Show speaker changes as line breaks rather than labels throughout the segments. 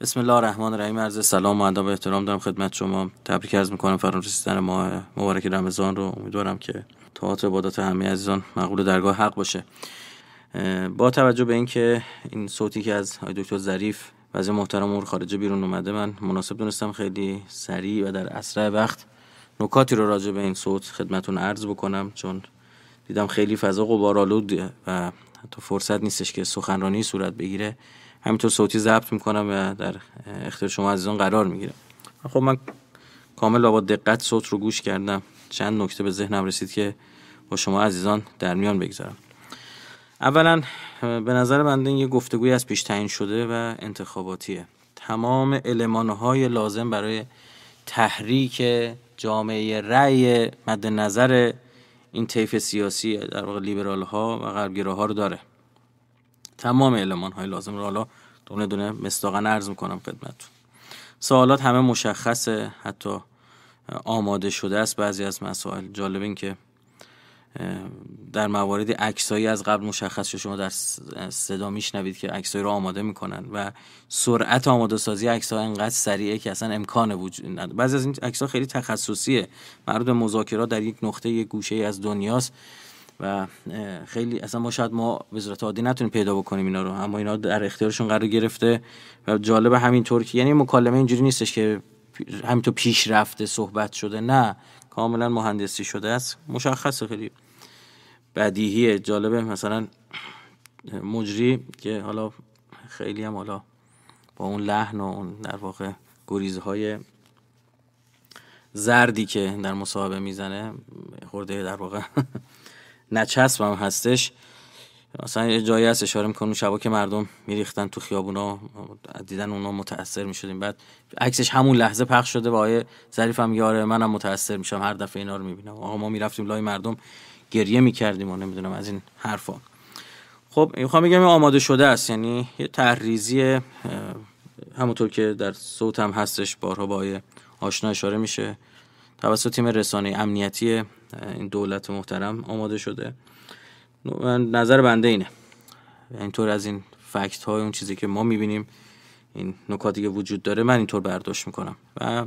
بسم الله الرحمن الرحیم عرض سلام و ادب احترام دارم خدمت شما تبریک عرض میکنم فرام رسیدن ماه مبارک رمضان رو امیدوارم که طاعات عبادات همه عزیزان مقبول درگاه حق باشه با توجه به اینکه این صوتی که از دکتر ظریف وزیر محترم امور خارجه بیرون اومده من مناسب دونستم خیلی سریع و در اسرع وقت نکاتی رو راجع به این صوت خدمتون عرض بکنم چون دیدم خیلی فضا قبارالود و حتی فرصت نیستش که سخنرانی صورت بگیره همینطور صوتی ضبط میکنم و در اختیار شما عزیزان قرار میگیرم خب من کامل با دقت صوت رو گوش کردم چند نکته به ذهنم رسید که با شما عزیزان در میان بگذارم اولا به نظر بنده این یه گفتگوی از پیش تعیین شده و انتخاباتیه تمام المانهای لازم برای تحریک جامعه رأی مد نظر این طیف سیاسی در واقع لیبرال ها و غربگیره ها رو داره تمام علمان های لازم رو حالا دونه دونه مستاقا عرض میکنم خدمتتون سوالات همه مشخصه حتی آماده شده است بعضی از مسائل جالب این که در موارد عکسایی از قبل مشخص شده شما در صدا میشنوید که عکسایی رو آماده میکنن و سرعت آماده سازی عکس ها انقدر سریعه که اصلا امکان وجود نداره بعضی از این عکس ها خیلی تخصصیه مربوط به مذاکرات در یک نقطه یک گوشه از دنیاست و خیلی اصلا ما شاید ما به عادی نتونیم پیدا بکنیم اینا رو اما اینا در اختیارشون قرار گرفته و جالب همینطور که یعنی مکالمه اینجوری نیستش که همینطور پیش رفته صحبت شده نه کاملا مهندسی شده است مشخصه خیلی بدیهیه جالبه مثلا مجری که حالا خیلی هم حالا با اون لحن و اون در واقع گریزهای زردی که در مصاحبه میزنه خورده در واقع نچسب هم هستش مثلا یه جایی هست اشاره میکنم شبا که مردم میریختن تو خیابونا دیدن اونا متاثر میشدیم بعد عکسش همون لحظه پخش شده و آیه ظریف هم یاره منم متاثر میشم هر دفعه اینا رو میبینم آقا ما میرفتیم لای مردم گریه میکردیم و نمیدونم از این حرفا خب میخوام بگم آماده شده است یعنی یه تحریزی همونطور که در صوت هم هستش بارها با آیه آشنا اشاره میشه توسط تیم رسانه امنیتی این دولت محترم آماده شده نظر بنده اینه اینطور از این فکت های اون چیزی که ما میبینیم این نکاتی که وجود داره من اینطور برداشت میکنم و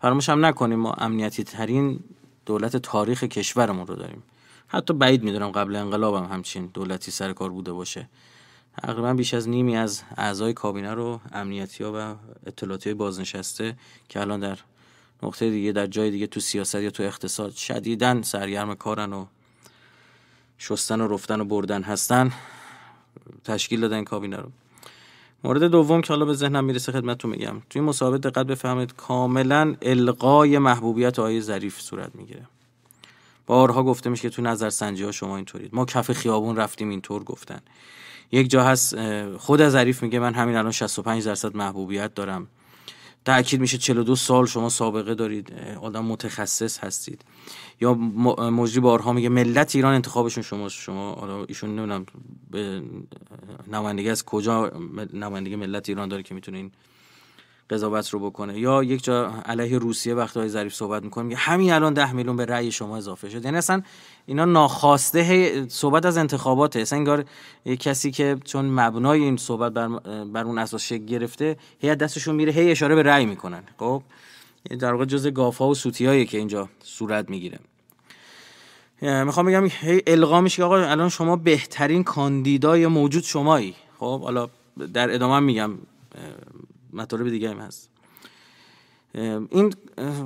فراموش هم نکنیم ما امنیتی ترین دولت تاریخ کشورمون رو داریم حتی بعید میدونم قبل انقلاب هم همچین دولتی سر کار بوده باشه تقریبا بیش از نیمی از اعضای کابینه رو امنیتی ها و اطلاعاتی بازنشسته که الان در نقطه دیگه در جای دیگه تو سیاست یا تو اقتصاد شدیدن سرگرم کارن و شستن و رفتن و بردن هستن تشکیل دادن کابینه رو مورد دوم که حالا به ذهنم میرسه خدمتتون میگم توی مصاحبه دقت بفهمید کاملا القای محبوبیت آقای ظریف صورت میگیره بارها گفته میشه که تو نظر سنجی ها شما اینطورید ما کف خیابون رفتیم اینطور گفتن یک جا هست خود ظریف میگه من همین الان 65 درصد محبوبیت دارم تاکید میشه 42 سال شما سابقه دارید آدم متخصص هستید یا مجری بارها میگه ملت ایران انتخابشون شما شما ایشون نمیدونم نمایندگی از کجا نمایندگی ملت ایران داره که میتونین قضاوت رو بکنه یا یک جا علیه روسیه وقتی های ظریف صحبت میکنه میگه همین الان ده میلیون به رأی شما اضافه شد یعنی اصلا اینا ناخواسته صحبت از انتخابات اصلا انگار کسی که چون مبنای این صحبت بر, بر اون اساس شکل گرفته هی دستشون میره هی اشاره به رأی میکنن خب در واقع جزء گافا و سوتیایی که اینجا صورت میگیره میخوام بگم هی القا میشه آقا الان شما بهترین کاندیدای موجود شمایی خب حالا در ادامه میگم مطالب دیگه هم هست این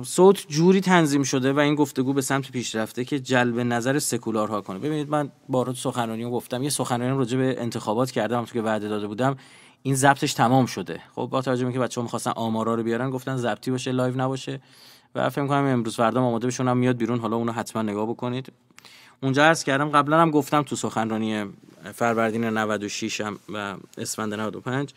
صوت جوری تنظیم شده و این گفتگو به سمت پیش رفته که جلب نظر سکولارها کنه ببینید من بارها سخنرانی گفتم یه سخنرانی راجع به انتخابات کردم تو که وعده داده بودم این ضبطش تمام شده خب با توجه به اینکه بچه‌ها می‌خواستن آمارا رو بیارن گفتن ضبطی باشه لایو نباشه و فکر می‌کنم امروز فردا آماده بشون میاد بیرون حالا اونو حتما نگاه بکنید اونجا عرض کردم قبلا هم گفتم تو سخنرانی فروردین 96 هم و اسفند 95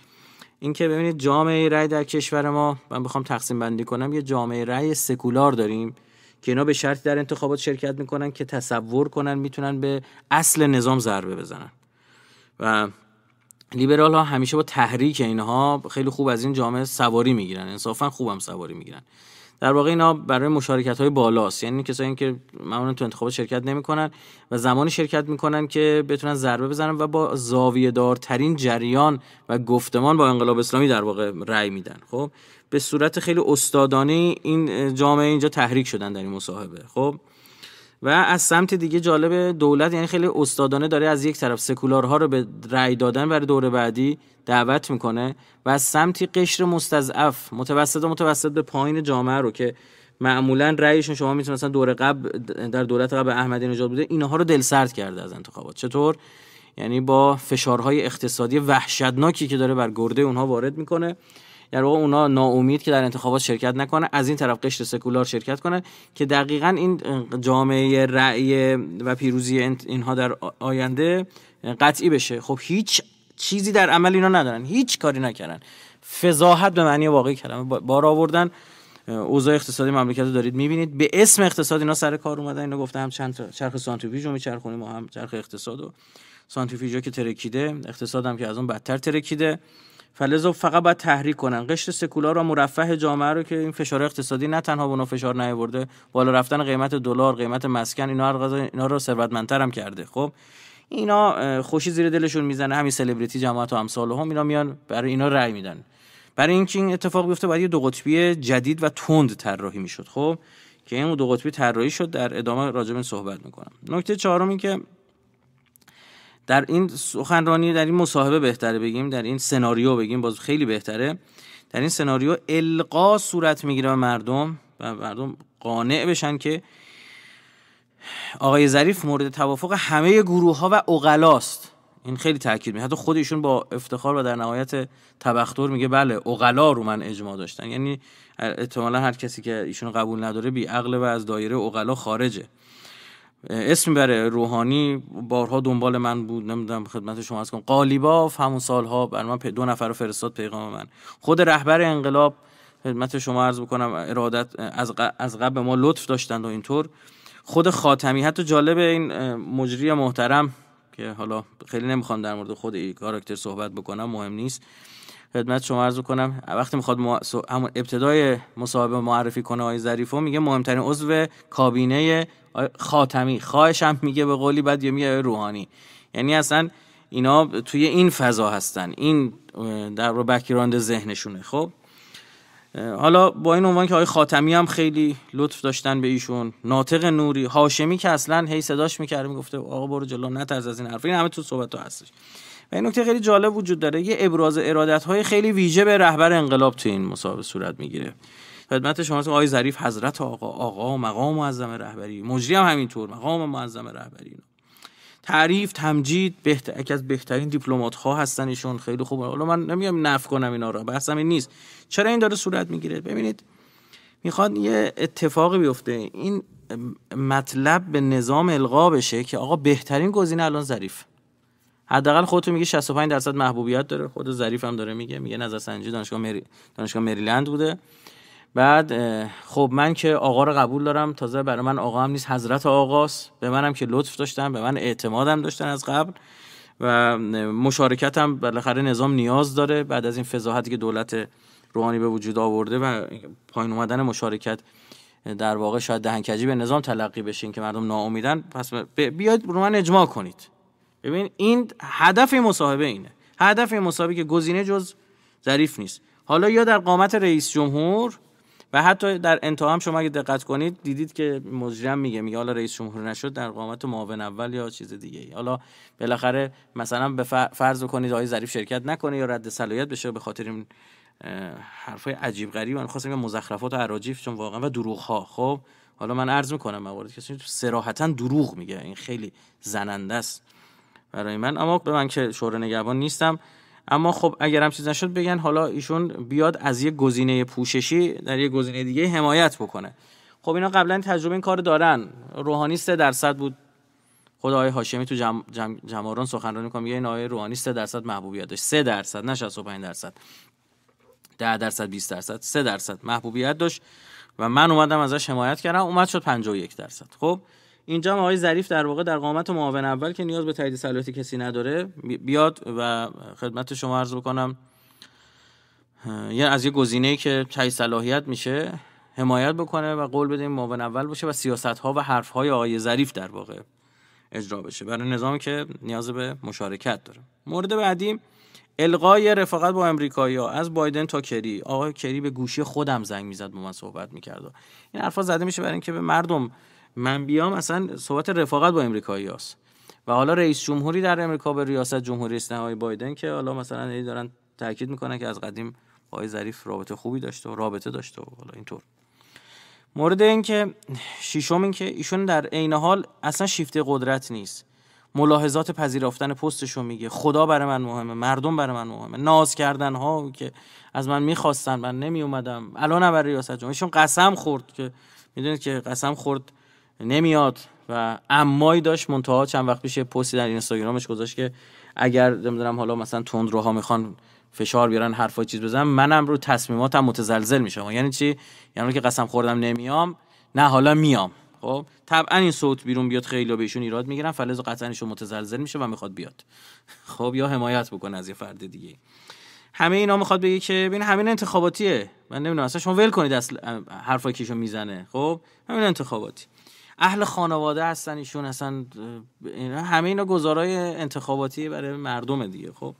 اینکه ببینید جامعه رأی در کشور ما من بخوام تقسیم بندی کنم یه جامعه رأی سکولار داریم که اینا به شرطی در انتخابات شرکت میکنن که تصور کنن میتونن به اصل نظام ضربه بزنن و لیبرال ها همیشه با تحریک اینها خیلی خوب از این جامعه سواری میگیرن انصافا خوبم سواری میگیرن در واقع اینا برای مشارکت های بالاست یعنی کسایی که معمولا تو انتخابات شرکت نمیکنن و زمانی شرکت میکنن که بتونن ضربه بزنن و با زاویه دارترین جریان و گفتمان با انقلاب اسلامی در واقع رأی میدن خب به صورت خیلی استادانه این جامعه اینجا تحریک شدن در این مصاحبه خب و از سمت دیگه جالب دولت یعنی خیلی استادانه داره از یک طرف سکولارها رو به رأی دادن برای دور بعدی دعوت میکنه و از سمتی قشر مستضعف متوسط و متوسط به پایین جامعه رو که معمولا رأیشون شما میتونه مثلا دور قبل در دولت قبل احمدی نژاد بوده اینها رو دل سرد کرده از انتخابات چطور یعنی با فشارهای اقتصادی وحشتناکی که داره بر گرده اونها وارد میکنه در یعنی واقع اونا ناامید که در انتخابات شرکت نکنه از این طرف قشر سکولار شرکت کنه که دقیقا این جامعه رأی و پیروزی اینها در آینده قطعی بشه خب هیچ چیزی در عمل اینا ندارن هیچ کاری نکردن فضاحت به معنی واقعی کلمه بار آوردن اوضاع اقتصادی مملکت رو دارید میبینید به اسم اقتصاد اینا سر کار اومدن اینو گفتم هم چند چرخ سانتریفیوژ رو میچرخونیم و هم چرخ اقتصاد و سانتریفیوژا که ترکیده اقتصادم که از اون بدتر ترکیده فلزا فقط باید تحریک کنن قشر سکولار و مرفه جامعه رو که این فشار اقتصادی نه تنها به فشار نیاورده بالا رفتن قیمت دلار قیمت مسکن اینا اینا رو ثروتمندتر هم کرده خب اینا خوشی زیر دلشون میزنه همین سلبریتی جماعت و امثال هم اینا میان برای اینا رأی میدن برای اینکه این اتفاق بیفته باید یه دو قطبی جدید و تند طراحی میشد خب که این دو قطبی طراحی شد در ادامه راجع به صحبت میکنم نکته چهارم که در این سخنرانی در این مصاحبه بهتره بگیم در این سناریو بگیم باز خیلی بهتره در این سناریو القا صورت میگیره به مردم و مردم قانع بشن که آقای ظریف مورد توافق همه گروه ها و اقلاست این خیلی تاکید می حتی خودشون با افتخار و در نهایت تبختر میگه بله اوغلا رو من اجماع داشتن یعنی احتمالا هر کسی که ایشون قبول نداره بی عقل و از دایره اوغلا خارجه اسم بره روحانی بارها دنبال من بود نمیدونم خدمت شما از کنم قالیباف همون سالها بر من دو نفر رو فرستاد پیغام من خود رهبر انقلاب خدمت شما عرض بکنم ارادت از, از قبل ما لطف داشتند و اینطور خود خاتمی حتی جالب این مجری محترم که حالا خیلی نمیخوام در مورد خود این کاراکتر صحبت بکنم مهم نیست خدمت شما عرض کنم وقتی میخواد همون ابتدای مصاحبه معرفی کنه آقای ظریفو میگه مهمترین عضو کابینه خاتمی خواهش هم میگه به قولی بعد یه میگه روحانی یعنی اصلا اینا توی این فضا هستن این در رو بکیراند ذهنشونه خب حالا با این عنوان که آقای خاتمی هم خیلی لطف داشتن به ایشون ناطق نوری هاشمی که اصلا هی صداش میکرد میگفته آقا برو جلو نترس از این حرف این همه تو صحبت تو هستش و این نکته خیلی جالب وجود داره یه ابراز ارادت های خیلی ویژه به رهبر انقلاب تو این مسابقه صورت میگیره خدمت شما آقای ظریف حضرت آقا آقا مقام معظم رهبری مجری هم همینطور مقام معظم رهبری تعریف تمجید بهتر یک از بهترین دیپلمات ها هستن ایشون خیلی خوبه حالا من نمیگم نف کنم اینا رو بحثم این نیست چرا این داره صورت میگیره ببینید میخواد یه اتفاقی بیفته این مطلب به نظام القا بشه که آقا بهترین گزینه الان ظریف حداقل خودتون میگه 65 درصد محبوبیت داره خود ظریف هم داره میگه میگه نظر سنجی دانشگاه مری... دانشگاه مریلند بوده بعد خب من که آقا رو قبول دارم تازه برای من آقا هم نیست حضرت آقاست به منم که لطف داشتن به من اعتمادم داشتن از قبل و مشارکت هم بالاخره نظام نیاز داره بعد از این فضاحتی که دولت روحانی به وجود آورده و پایین اومدن مشارکت در واقع شاید دهنکجی به نظام تلقی بشین که مردم ناامیدن پس بیاید رو من اجماع کنید ببین این هدف مصاحبه اینه هدف مصاحبه که گزینه جز ظریف نیست حالا یا در قامت رئیس جمهور و حتی در انتها شما اگه دقت کنید دیدید که مجرم میگه میگه حالا رئیس جمهور نشد در قامت معاون اول یا چیز دیگه حالا بالاخره مثلا به فرض کنید آقای ظریف شرکت نکنه یا رد صلاحیت بشه به خاطر این حرفای عجیب غریب من خواستم مزخرفات و عراجیف چون واقعا و دروغ ها خب حالا من عرض میکنم موارد کسی سراحتا دروغ میگه این خیلی زننده است برای من اما به من که شورای نگهبان نیستم اما خب اگر هم چیز نشد بگن حالا ایشون بیاد از یه گزینه پوششی در یه گزینه دیگه حمایت بکنه خب اینا قبلا تجربه این کار دارن روحانی 3 درصد بود خدای آقای هاشمی تو جم... جم... جماران سخنرانی میکنه میگه این آقای روحانی 3 درصد محبوبیت داشت 3 درصد نه 65 درصد 10 درصد 20 درصد 3 درصد محبوبیت داشت و من اومدم ازش حمایت کردم اومد شد 51 درصد خب اینجا هم آقای ظریف در واقع در قامت معاون اول که نیاز به تایید صلاحیت کسی نداره بیاد و خدمت شما عرض بکنم یه از یه گزینه‌ای که تایید صلاحیت میشه حمایت بکنه و قول بده معاون اول باشه و سیاست ها و حرف های آقای ظریف در واقع اجرا بشه برای نظامی که نیاز به مشارکت داره مورد بعدی القای رفاقت با امریکایی ها از بایدن تا کری آقای کری به گوشی خودم زنگ میزد با من صحبت میکرد این حرفا زده میشه برای اینکه به مردم من بیام اصلا صحبت رفاقت با امریکایی هست. و حالا رئیس جمهوری در امریکا به ریاست جمهوری اسلامی بایدن که حالا مثلا ای دارن تاکید میکنن که از قدیم آقای ظریف رابطه خوبی داشته و رابطه داشته و حالا اینطور مورد این که شیشوم این که ایشون در عین حال اصلا شیفته قدرت نیست ملاحظات پذیرفتن پستشو میگه خدا برای من مهمه مردم برای من مهمه ناز کردن ها که از من میخواستن من نمی اومدم الان بر ریاست جمهوری قسم خورد که میدونید که قسم خورد نمیاد و امای داشت منتها چند وقت پیش پستی در اینستاگرامش گذاشت که اگر نمیدونم حالا مثلا تندروها میخوان فشار بیارن حرفا چیز بزنم منم رو تصمیماتم متزلزل میشم یعنی چی یعنی که قسم خوردم نمیام نه حالا میام خب طبعا این صوت بیرون بیاد خیلی بهشون ایراد میگیرن فلز قطعا ایشون متزلزل میشه و میخواد بیاد خب یا حمایت بکنه از یه فرد دیگه همه اینا میخواد بگه که ببین همین انتخاباتیه من نمیدونم اصلا شما ول کنید اصل حرفای کیشو میزنه خب همین انتخاباتی اهل خانواده هستن ایشون اصلا اینا همه اینا گزارای انتخاباتی برای مردم دیگه خب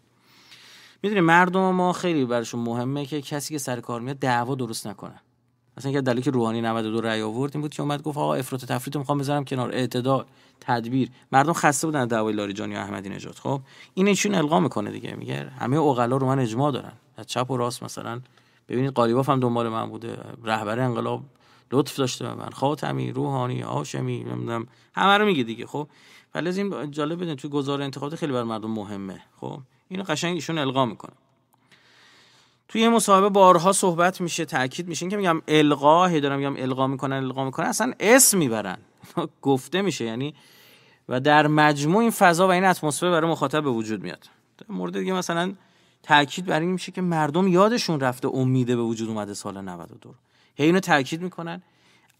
میدونی مردم ما خیلی برشون مهمه که کسی که سر کار میاد دعوا درست نکنه اصلا که دلیلی که روحانی 92 رای آورد این بود که اومد گفت آقا افراط تفریط میخوام بذارم کنار اعتدال تدبیر مردم خسته بودن دعوای لاریجانی و احمدی نژاد خب این چون القا میکنه دیگه میگه همه اوغلا رو من اجماع دارن از چپ و راست مثلا ببینید قالیباف هم دنبال من بوده رهبر انقلاب لطف داشته به من خاتمی روحانی هاشمی نمیدونم همه رو میگه دیگه خب ولی از این جالب بدین تو گزار انتخابات خیلی بر مردم مهمه خب اینو قشنگ ایشون القا میکنه توی یه مصاحبه بارها صحبت میشه تاکید میشه که میگم القا هی دارم میگم القا میکنن القا میکنن اصلا اسم میبرن گفته میشه یعنی و در مجموع این فضا و این اتمسفر برای مخاطب به وجود میاد در مورد دیگه مثلا تاکید بر این میشه که مردم یادشون رفته امیده به وجود اومده سال 92 هی اینو تاکید میکنن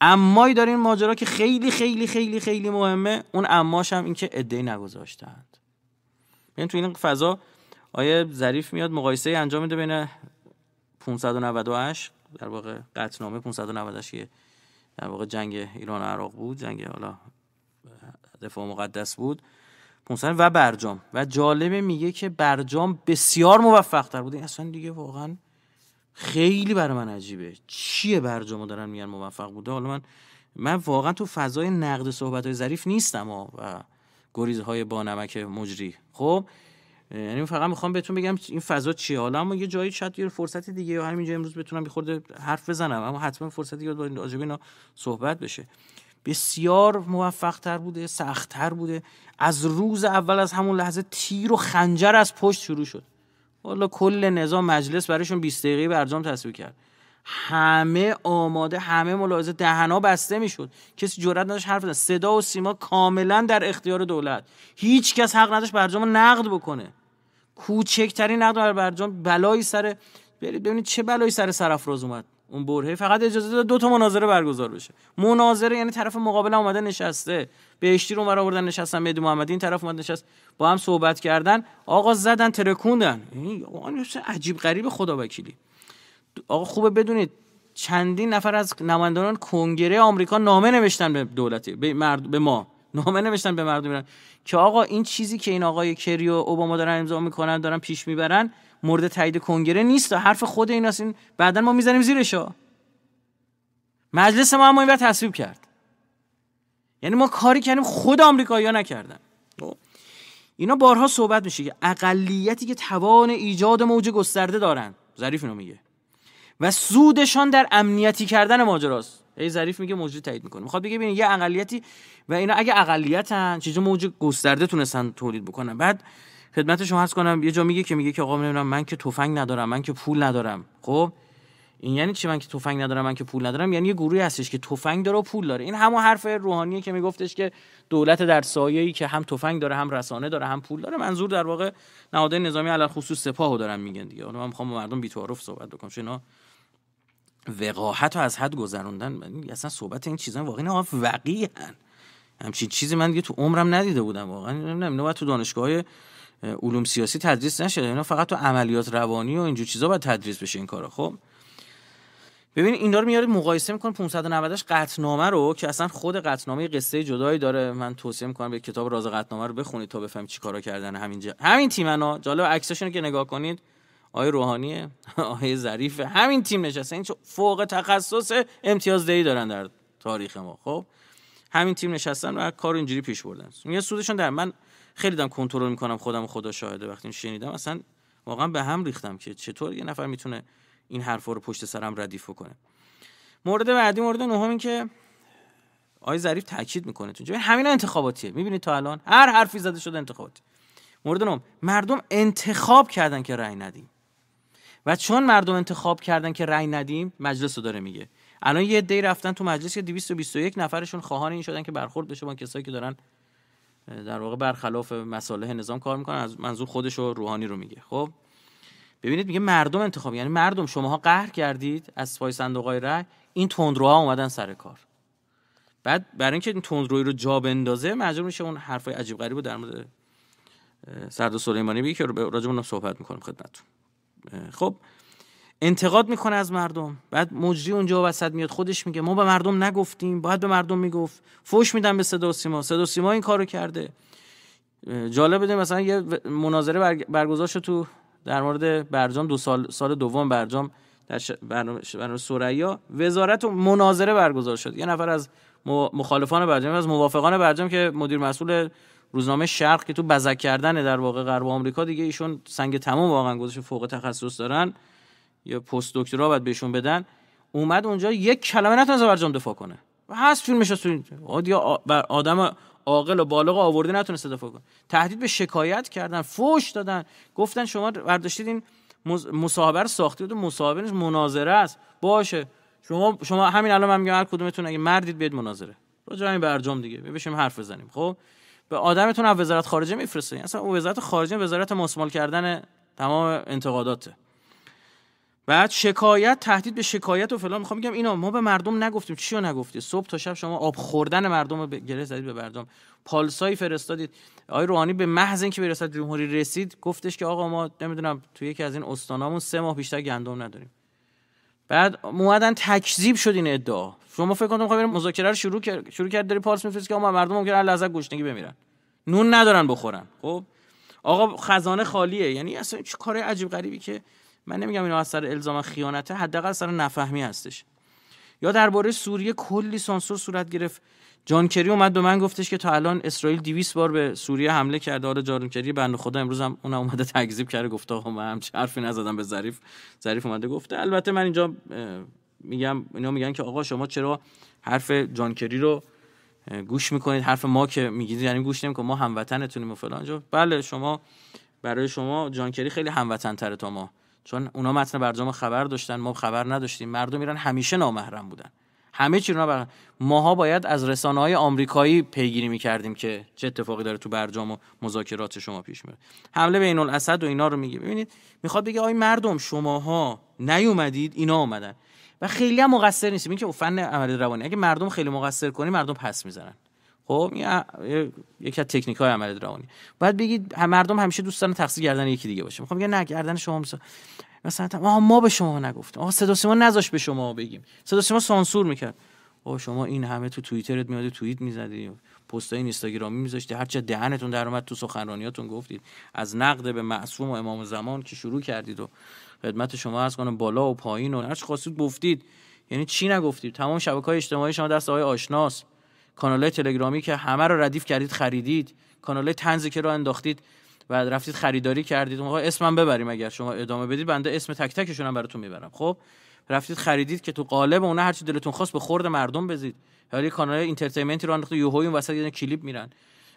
امای داره این ماجرا که خیلی خیلی خیلی خیلی مهمه اون اماش هم اینکه ادعی نگذاشتند ببین یعنی تو این فضا آیه ظریف میاد مقایسه انجام میده بین 598 در واقع قطنامه 598 که در واقع جنگ ایران و عراق بود جنگ حالا دفاع مقدس بود 500 و برجام و جالبه میگه که برجام بسیار موفق تر بود اصلا دیگه واقعا خیلی برای من عجیبه چیه برجامو دارن میگن موفق بوده حالا من من واقعا تو فضای نقد صحبت های ظریف نیستم و, و گریزهای با نمک مجری خب یعنی فقط میخوام بهتون بگم این فضا چیه حالا اما یه جایی شاید یه فرصت دیگه یا همینجا امروز بتونم بخورده حرف بزنم اما حتما فرصتی یاد با راجب اینا صحبت بشه بسیار موفق تر بوده سخت تر بوده از روز اول از همون لحظه تیر و خنجر از پشت شروع شد والا کل نظام مجلس برایشون 20 دقیقه برجام تصویر کرد همه آماده همه ملاحظه دهنا بسته میشد کسی جرئت نداشت حرف بزنه صدا و سیما کاملا در اختیار دولت هیچ کس حق نداشت برجام نقد بکنه کوچکترین نقد بر برجام بلایی سر برید ببینید چه بلایی سر سرافراز اومد اون برهه فقط اجازه داد دو تا مناظره برگزار بشه مناظره یعنی طرف مقابل اومده نشسته بهشتی رو مرا آوردن نشستن مهدی محمدی این طرف اومد نشست با هم صحبت کردن آقا زدن ترکوندن این عجیب غریب خدا وکیلی آقا خوبه بدونید چندین نفر از نمایندگان کنگره آمریکا نامه نوشتن به دولتی به, مرد، به ما نامه نوشتن به مردم ایران که آقا این چیزی که این آقای کری و اوباما دارن امضا میکنن دارن پیش میبرن مورد تایید کنگره نیست حرف خود این هست این بعدا ما میزنیم زیرشا مجلس ما هم اینور تصویب کرد یعنی ما کاری کردیم خود ها نکردن خب. اینا بارها صحبت میشه که اقلیتی که توان ایجاد موج گسترده دارن ظریف اینو میگه و سودشان در امنیتی کردن ماجراست ای ظریف میگه موج تایید میکنه میخواد بگه ببین یه اقلیتی و اینا اگه اقلیتن چیزی موج گسترده تونستن تولید بکنن بعد خدمت شما هست کنم یه جا میگه که میگه که آقا نمیدونم من که تفنگ ندارم من که پول ندارم خب این یعنی چی من که تفنگ ندارم من که پول ندارم یعنی یه گروهی هستش که تفنگ داره و پول داره این همون حرف روحانیه که میگفتش که دولت در ای که هم تفنگ داره هم رسانه داره هم پول داره منظور در واقع نهادهای نظامی علل خصوص سپاهو دارن میگن دیگه حالا من میخوام با مردم بی‌تعارف صحبت بکنم اینا وقاحت رو از حد گذروندن اصلا صحبت این چیزا واقعا وقیحن همچین چیزی من دیگه تو عمرم ندیده بودم واقعا نمیدونم تو دانشگاه علوم سیاسی تدریس نشده اینا فقط تو عملیات روانی و اینجور چیزا باید تدریس بشه این کارا خب ببین اینا رو میاره مقایسه میکنه 590 اش قطنامه رو که اصلا خود قطنامه قصه جدایی داره من توصیه میکنم به کتاب راز قطنامه رو بخونید تا بفهمید چیکارا کردن همین تیم همین تیمنا جالب عکساشون که نگاه کنید آی روحانیه آی ظریف همین تیم نشسته این فوق تخصص امتیاز دهی دارن در تاریخ ما خب همین تیم نشستن و کار اینجوری پیش بردن یه سودشون در من خیلی دم کنترل میکنم خودم خدا شاهده وقتی شنیدم اصلا واقعا به هم ریختم که چطور یه نفر میتونه این حرفا رو پشت سرم ردیف کنه. مورد بعدی مورد نهم این که آقای ظریف تاکید میکنه تو همین انتخاباتیه میبینید تا الان هر حرفی زده شده انتخاباتی مورد نهم مردم انتخاب کردن که رأی ندیم و چون مردم انتخاب کردن که رأی ندیم مجلس رو داره میگه الان یه دی رفتن تو مجلس که 221 نفرشون خواهان این شدن که برخورد بشه با کسایی که دارن در واقع برخلاف مصالح نظام کار میکنن از منظور خودش و روحانی رو میگه خب ببینید میگه مردم انتخاب یعنی مردم شماها قهر کردید از پای های رأی این تندروها اومدن سر کار بعد برای اینکه این تندروی رو جا بندازه مجبور میشه اون حرفای عجیب غریب رو در مورد سرد سلیمانی بگه که راجع صحبت میکنم خدمتتون خب انتقاد میکنه از مردم بعد مجری اونجا وسط میاد خودش میگه ما به مردم نگفتیم باید به مردم میگفت فوش میدن به صدا سیما صدا سیما این کارو کرده جالب بده مثلا یه مناظره برگزار شد تو در مورد برجام دو سال سال دوم برجام در برنامه, سوریا وزارت و مناظره برگزار شد یه نفر از مخالفان برجام از موافقان برجام که مدیر مسئول روزنامه شرق که تو بزک کردن در واقع غرب آمریکا دیگه ایشون سنگ تمام واقعا گذاشت فوق تخصص دارن یا پست دکترا باید بهشون بدن اومد اونجا یک کلمه نتونست برجام دفاع کنه و هست فیلمش هست یا بر آدم عاقل و بالغ آورده نتونست دفاع کنه تهدید به شکایت کردن فوش دادن گفتن شما برداشتید این مصاحبه رو ساختی بود مصاحبهش مناظره است باشه شما شما همین الان من میگم هر کدومتون اگه مردید بید مناظره راجع جایی برجام دیگه بشیم حرف بزنیم خب به آدمتون از وزارت خارجه میفرسته یعنی اصلا وزارت خارجه وزارت مسمال کردن تمام انتقاداته بعد شکایت تهدید به شکایت و فلان میخوام میگم اینا ما به مردم نگفتیم چی رو نگفتید صبح تا شب شما آب خوردن مردم رو ب... گره زدید به مردم پالسای فرستادید آقای روحانی به محض اینکه به ریاست جمهوری رسید گفتش که آقا ما نمیدونم توی یکی از این استانامون سه ماه بیشتر گندم نداریم بعد اومدن تکذیب شد این ادعا شما فکر کنم میخوایم مذاکره رو شروع کرد شروع کرد داری پالس میفرستی که آقا مردم ممکن از گشنگی بمیرن نون ندارن بخورن خب آقا خزانه خالیه یعنی اصلا چه کار عجیب غریبی که من نمیگم اینا از سر الزام خیانته حداقل سر نفهمی هستش یا درباره سوریه کلی سانسور صورت گرفت جان کری اومد به من گفتش که تا الان اسرائیل 200 بار به سوریه حمله کرده حالا آره جان کری بنده خدا امروز هم اون اومده تکذیب کرده گفته آقا من هم حرفی نزدم به ظریف ظریف اومده گفته البته من اینجا میگم اینا میگن که آقا شما چرا حرف جان کری رو گوش میکنید حرف ما که میگید یعنی گوش نمیکنید ما هموطنتونیم و فلان جو بله شما برای شما جان کری خیلی هموطن تره تا ما چون اونا متن برجام خبر داشتن ما خبر نداشتیم مردم ایران همیشه نامحرم بودن همه چی رو بر... ماها باید از رسانه های آمریکایی پیگیری میکردیم که چه اتفاقی داره تو برجام و مذاکرات شما پیش میاد. حمله بین اسد و اینا رو میگه ببینید میخواد بگه آی مردم شماها نیومدید اینا آمدن و خیلی هم مقصر نیستیم این که فن عمل روانی اگه مردم خیلی مقصر کنی مردم پس میزنن خب یک یکی از تکنیک های عمل درونی بعد بگید هم مردم همیشه دوست دارن تقصیر گردن یکی دیگه باشه میخوام بگم نه گردن شما مثلا مثلا ما به شما نگفتیم آها صدا سیما نذاش به شما بگیم صدا سیما سانسور میکرد آه شما این همه تو توییترت میاد توییت میزدی پستای اینستاگرامی میذاشتی هر چه دهنتون در اومد تو سخنرانیاتون گفتید از نقد به معصوم و امام زمان که شروع کردید و خدمت شما از کنم بالا و پایین و هر چی خواستید گفتید یعنی چی نگفتید تمام شبکه‌های اجتماعی شما دست های آشناست کانال تلگرامی که همه رو ردیف کردید خریدید کانال تنزی که رو انداختید و رفتید خریداری کردید آقا اسمم ببریم اگر شما ادامه بدید بنده اسم تک تکشون هم براتون میبرم خب رفتید خریدید که تو قالب اونها هرچی دلتون خواست به خورد مردم بزید حالا کانال اینترتینمنتی رو انداخته یوهو این وسط یه کلیپ میرن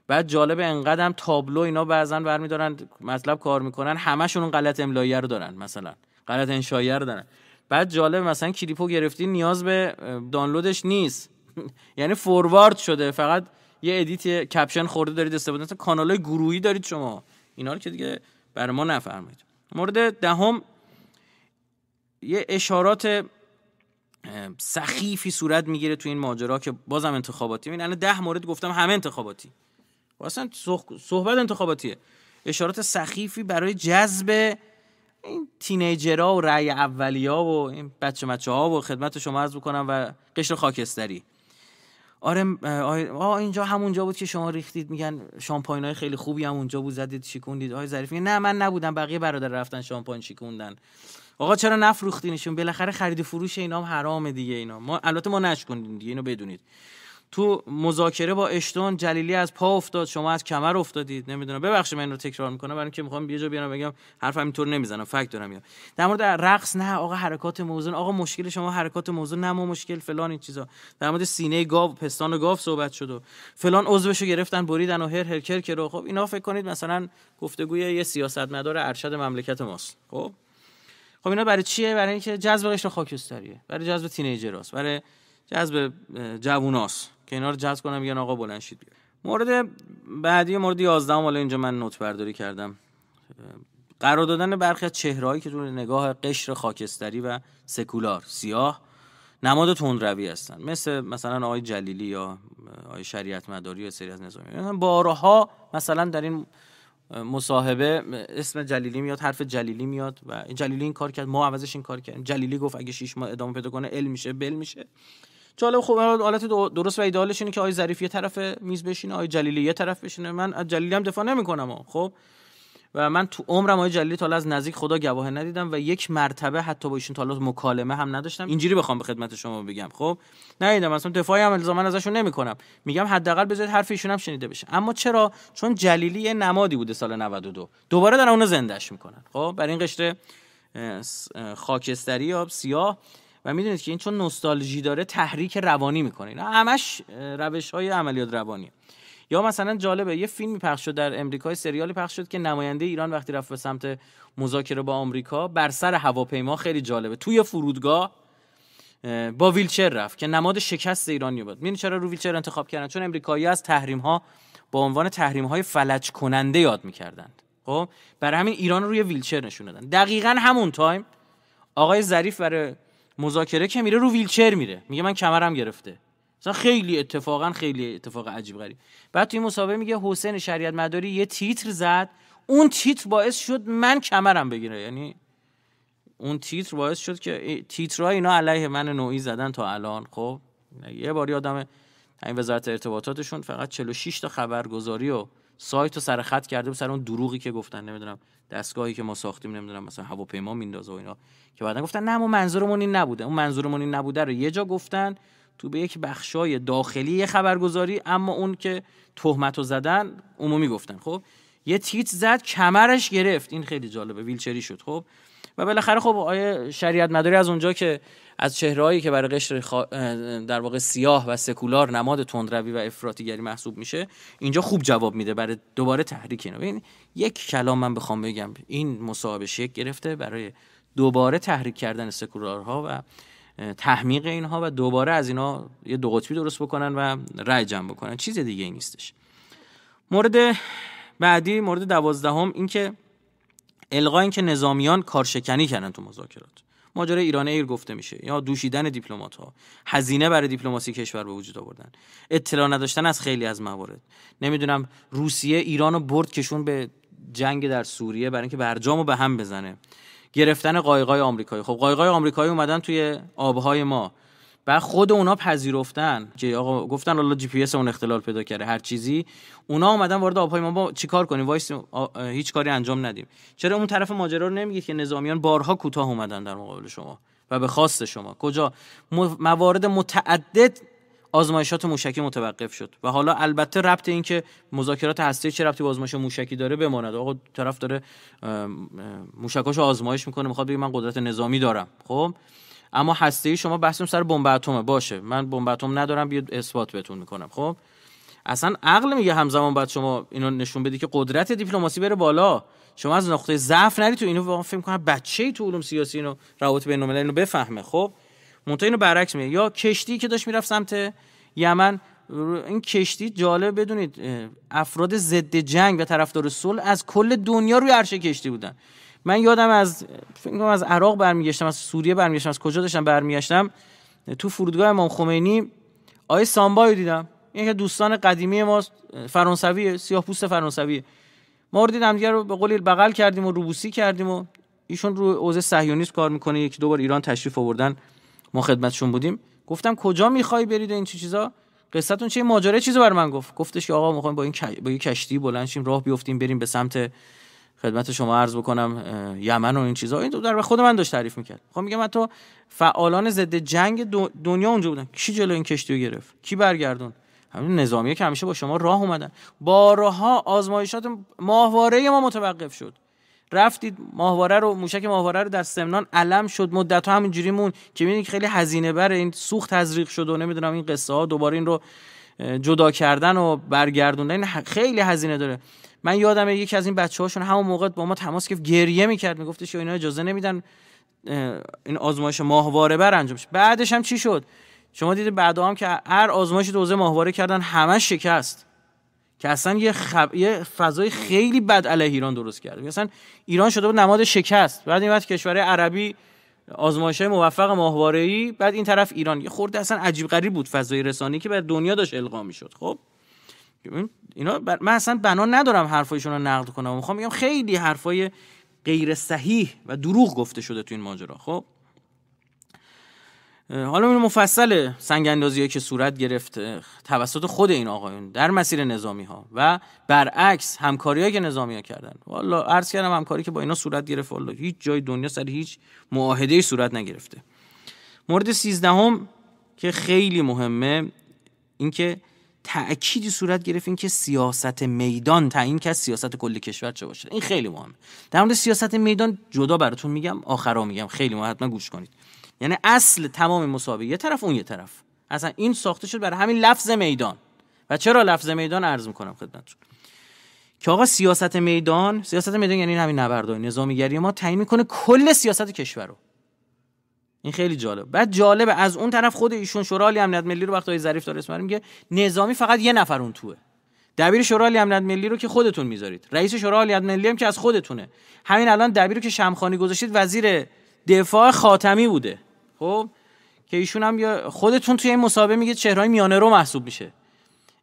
بعد جالب انقدر تابلو اینا بعضا برمیدارن مطلب کار میکنن همشون غلط املایی رو دارن مثلا غلط انشایی رو دارن بعد جالب مثلا کلیپو گرفتی نیاز به دانلودش نیست یعنی فوروارد شده فقط یه ادیت کپشن خورده دارید استفاده کانال کانالای گروهی دارید شما اینا رو که دیگه بر ما نفرمایید مورد دهم یه اشارات سخیفی صورت میگیره تو این ماجرا که بازم انتخاباتی این یعنی الان ده مورد گفتم همه انتخاباتی اصلا صحبت انتخاباتیه اشارات سخیفی برای جذب این تینیجرا و رأی اولیا و این بچه مچه ها و خدمت شما از بکنم و قشر خاکستری آره آه اینجا همونجا بود که شما ریختید میگن شامپاین های خیلی خوبی هم اونجا بود زدید شیکوندید آقای ظریف نه من نبودم بقیه برادر رفتن شامپاین شیکوندن آقا چرا نفروختینشون بالاخره خرید و فروش اینام حرام دیگه اینا ما البته ما نشکوندیم دیگه اینو بدونید تو مذاکره با اشتون جلیلی از پا افتاد شما از کمر افتادید نمیدونم ببخشید من این رو تکرار میکنم برای اینکه میخوام یه جا بیارم بگم حرف اینطور نمیزنم فکت دارم میام در مورد رقص نه آقا حرکات موزون آقا مشکل شما حرکات موزون نه ما مشکل فلان این چیزا در مورد سینه گاو پستان و گاو صحبت شد و فلان عضوشو گرفتن بریدن و هر هرکر که رو خب اینا فکر کنید مثلا گفتگوی یه سیاستمدار ارشد مملکت ماست خب خب اینا برای چیه برای اینکه جذب قشر خاکستریه برای جذب تینیجراست برای جذب جووناست که اینا رو جذب کنم میگن آقا بلند شید بیار مورد بعدی مورد 11 حالا اینجا من نوت برداری کردم قرار دادن برخی از چهرهایی که تو نگاه قشر خاکستری و سکولار سیاه نماد تندروی هستن مثل مثلا آقای جلیلی یا آقای شریعت مداری یا سری از نظامی بارها مثلا در این مصاحبه اسم جلیلی میاد حرف جلیلی میاد و جلیلی این کار کرد ما عوضش این کار کرد. جلیلی گفت اگه شیش ماه ادامه پیدا کنه علم میشه بل میشه جالب خب حالت درست و ایدالش اینه که آی ظریف یه طرف میز بشینه آی جلیلی یه طرف بشینه من از جلیلی هم دفاع نمیکنم خب و من تو عمرم آقای جلیلی تا از نزدیک خدا گواه ندیدم و یک مرتبه حتی با ایشون تا مکالمه هم نداشتم اینجوری بخوام به خدمت شما بگم خب ندیدم اصلا دفاعی هم الزاما ازشون نمیکنم میگم حداقل بذارید حرف ایشون هم شنیده بشه اما چرا چون جلیلی یه نمادی بوده سال 92 دوباره دارن اونو زندهش میکنن خب برای این قشر خاکستری یا سیاه و میدونید که این چون نوستالژی داره تحریک روانی میکنه اینا همش روش های عملیات روانی یا مثلا جالبه یه فیلمی پخش شد در امریکا سریالی پخش شد که نماینده ایران وقتی رفت به سمت مذاکره با آمریکا بر سر هواپیما خیلی جالبه توی فرودگاه با ویلچر رفت که نماد شکست ایرانی بود میدونی چرا رو ویلچر انتخاب کردن چون امریکایی از تحریم ها با عنوان تحریم های فلج کننده یاد میکردند خب برای همین ایران روی ویلچر نشون دادن دقیقا همون تایم آقای ظریف برای مذاکره که میره رو ویلچر میره میگه من کمرم گرفته مثلا خیلی اتفاقا خیلی اتفاق عجیب غریب بعد توی مسابقه میگه حسین شریعت مداری یه تیتر زد اون تیتر باعث شد من کمرم بگیره یعنی اون تیتر باعث شد که تیترها اینا علیه من نوعی زدن تا الان خب یه بار یادم این وزارت ارتباطاتشون فقط 46 تا خبرگزاری و سایت رو سر خط کرده سر اون دروغی که گفتن نمیدونم دستگاهی که ما ساختیم نمیدونم مثلا هواپیما میندازه و اینا که بعدا گفتن نه ما منظورمون این نبوده اون منظورمون این نبوده رو یه جا گفتن تو به یک بخشای داخلی خبرگزاری اما اون که تهمت و زدن عمومی گفتن خب یه تیت زد کمرش گرفت این خیلی جالبه ویلچری شد خب و بالاخره خب آیه شریعت مداری از اونجا که از چهرهایی که برای قشر در واقع سیاه و سکولار نماد تندروی و افراتیگری محسوب میشه اینجا خوب جواب میده برای دوباره تحریک اینا ببین یک کلام من بخوام بگم این مصاحبه شک گرفته برای دوباره تحریک کردن سکولارها و تحمیق اینها و دوباره از اینا یه دو قطبی درست بکنن و رای جمع بکنن چیز دیگه ای نیستش مورد بعدی مورد دوازدهم این القا که نظامیان کارشکنی کردن تو مذاکرات ماجرای ایران ایر گفته میشه یا دوشیدن دیپلمات ها هزینه برای دیپلماسی کشور به وجود آوردن اطلاع نداشتن از خیلی از موارد نمیدونم روسیه ایرانو برد کشون به جنگ در سوریه برای اینکه برجامو به هم بزنه گرفتن قایقای آمریکایی خب قایقای آمریکایی اومدن توی آبهای ما و خود اونا پذیرفتن که آقا گفتن الله جی پی اس اون اختلال پیدا کرده هر چیزی اونا اومدن وارد آبهای ما با چیکار کنیم وایس هیچ کاری انجام ندیم چرا اون طرف ماجرا رو نمیگه که نظامیان بارها کوتاه اومدن در مقابل شما و به خواست شما کجا موارد متعدد آزمایشات موشکی متوقف شد و حالا البته ربط این که مذاکرات هسته چه ربطی به آزمایش موشکی داره بماند آقا طرف داره موشکاشو آزمایش میکنه میخواد بگه من قدرت نظامی دارم خب اما هسته ای شما بحثم سر بمب اتمه باشه من بمب اتم ندارم بیاد اثبات بتون میکنم خب اصلا عقل میگه همزمان باید شما اینو نشون بدی که قدرت دیپلماسی بره بالا شما از نقطه ضعف نری تو اینو واقعا فکر کنم بچه‌ای تو علوم سیاسی اینو روابط الملل اینو بفهمه خب منتها اینو برعکس میگه یا کشتی که داشت میرفت سمت یمن این کشتی جالب بدونید افراد ضد جنگ و طرفدار صلح از کل دنیا روی عرشه کشتی بودن من یادم از فکر از عراق برمیگشتم از سوریه برمیگشتم از کجا داشتم برمیگشتم تو فرودگاه امام خمینی آیه سانبایو دیدم این دوستان قدیمی ما فرانسوی سیاه‌پوست فرانسوی ما رو دیدم دیگه رو به قول بغل کردیم و روبوسی کردیم و ایشون رو اوزه صهیونیست کار میکنه یک دو بار ایران تشریف آوردن ما خدمتشون بودیم گفتم کجا میخوای برید این چه چیزا قصتون چه ماجرا چیزو بر من گفت گفتش که آقا میخوایم با این با یه کشتی بلند شیم راه بیافتیم بریم به سمت خدمت شما عرض بکنم یمن و این چیزا این در خود من داشت تعریف میکرد خب میگم تو فعالان ضد جنگ دنیا اونجا بودن کی جلو این کشتی رو گرفت کی برگردون همین نظامی که همیشه با شما راه اومدن بارها آزمایشات ماهواره ما متوقف شد رفتید ماهواره رو موشک ماهواره رو در سمنان علم شد مدت ها همینجوری مون که میبینید خیلی هزینه بر این سوخت تزریق شد و نمیدونم این قصه ها دوباره این رو جدا کردن و برگردوندن خیلی هزینه داره من یادمه یکی از این بچه هاشون همون موقع با ما تماس گرفت گریه میکرد میگفتش اینا اجازه نمیدن این آزمایش ماهواره بر انجام شد بعدش هم چی شد شما دیدید بعدا هم که هر آزمایش دوزه ماهواره کردن همه شکست که اصلا یه, خب... فضای خیلی بد علیه ایران درست کرد یعنی اصلا ایران شده بود نماد شکست بعد این وقت کشور عربی آزمایش موفق ماهواره ای بعد این طرف ایران یه خورده اصلا عجیب غریب بود فضای رسانی که به دنیا داشت القا میشد خب اینا من اصلا بنا ندارم حرفایشون رو نقد کنم میخوام بگم خیلی حرفای غیر صحیح و دروغ گفته شده تو این ماجرا خب حالا این مفصل سنگ که صورت گرفت توسط خود این آقایون در مسیر نظامی ها و برعکس همکاری که نظامی ها کردن والا عرض کردم همکاری که با اینا صورت گرفت والا هیچ جای دنیا سر هیچ معاهده صورت نگرفته مورد سیزدهم که خیلی مهمه اینکه تأکیدی صورت گرفت این که سیاست میدان تعیین که سیاست کل کشور چه باشه این خیلی مهمه در مورد سیاست میدان جدا براتون میگم آخرا میگم خیلی مهمه. حتما گوش کنید یعنی اصل تمام مسابقه یه طرف اون یه طرف اصلا این ساخته شد برای همین لفظ میدان و چرا لفظ میدان عرض میکنم خدمتتون که آقا سیاست میدان سیاست میدان یعنی همین نظامی نظامیگری ما تعیین میکنه کل سیاست کشور رو این خیلی جالب بعد جالبه از اون طرف خود ایشون شورای امنیت ملی رو وقتی ظریف داره اسم میگه نظامی فقط یه نفر اون توه دبیر شورای امنیت ملی رو که خودتون میذارید رئیس شورای امنیت ملی هم که از خودتونه همین الان دبیر رو که شمخانی گذاشتید وزیر دفاع خاتمی بوده خب که ایشون هم خودتون توی این مسابقه میگه چهرهای میانه رو محسوب میشه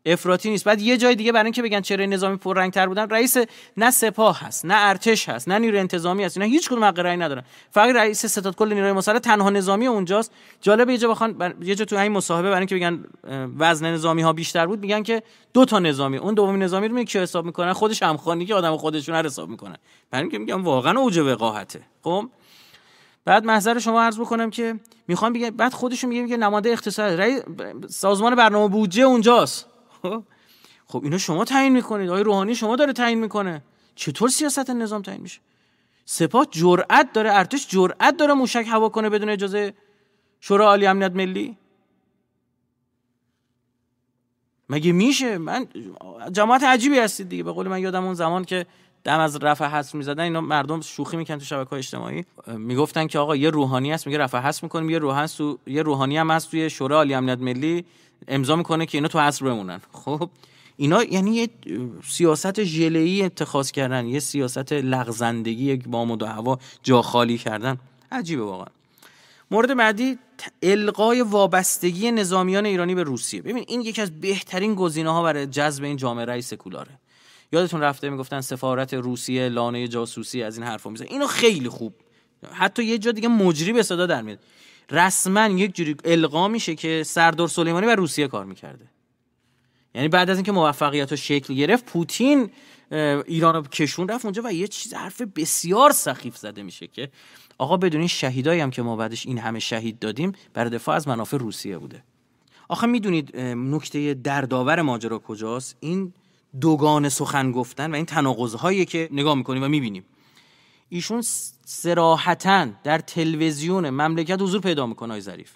افراطی نیست بعد یه جای دیگه برای اینکه بگن چرا نظامی تر بودن رئیس نه سپاه هست نه ارتش هست نه نیروی انتظامی هست اینا هیچ کدوم حق رأی ندارن فقط رئیس ستاد کل نیروی مسلح تنها نظامی اونجاست جالب یه جا بخوان بر... یه جا تو این مصاحبه برای اینکه بگن وزن نظامی ها بیشتر بود میگن که دو تا نظامی اون دومی نظامی رو که حساب میکنن خودش هم خانی که آدم خودشون رو حساب میکنن برای اینکه میگم واقعا اوج وقاحته خب بعد محضر شما عرض بکنم که میخوام بگم بعد خودشون میگه میگه نماینده اقتصاد سازمان برنامه بودجه اونجاست خب اینو اینا شما تعیین میکنید آقای روحانی شما داره تعیین میکنه چطور سیاست نظام تعیین میشه سپاه جرأت داره ارتش جرأت داره موشک هوا کنه بدون اجازه شورای عالی امنیت ملی مگه میشه من جماعت عجیبی هستید دیگه به قول من یادم اون زمان که دم از رفع حس میزدن اینا مردم شوخی میکنن تو شبکه اجتماعی میگفتن که آقا یه روحانی هست میگه رفع حس میکنیم یه یه روحانی هم هست توی شورای عالی امنیت ملی امضا میکنه که اینا تو عصر بمونن خب اینا یعنی یه سیاست ای اتخاذ کردن یه سیاست لغزندگی یک بام و هوا جا خالی کردن عجیبه واقعا مورد بعدی القای وابستگی نظامیان ایرانی به روسیه ببین این یکی از بهترین گزینه ها برای جذب این جامعه سکولاره یادتون رفته میگفتن سفارت روسیه لانه جاسوسی از این حرفا میزنه اینو خیلی خوب حتی یه جا دیگه مجری به صدا در میاد رسما یک جوری القا میشه که سردار سلیمانی و روسیه کار میکرده یعنی بعد از اینکه موفقیت شکل گرفت پوتین ایران رو کشون رفت اونجا و یه چیز حرف بسیار سخیف زده میشه که آقا بدونین شهیدایی هم که ما بعدش این همه شهید دادیم بر دفاع از منافع روسیه بوده آخه میدونید نکته دردآور ماجرا کجاست این دوگان سخن گفتن و این تناقض‌هایی که نگاه میکنیم و میبینیم ایشون سراحتا در تلویزیون مملکت حضور پیدا میکنه های ظریف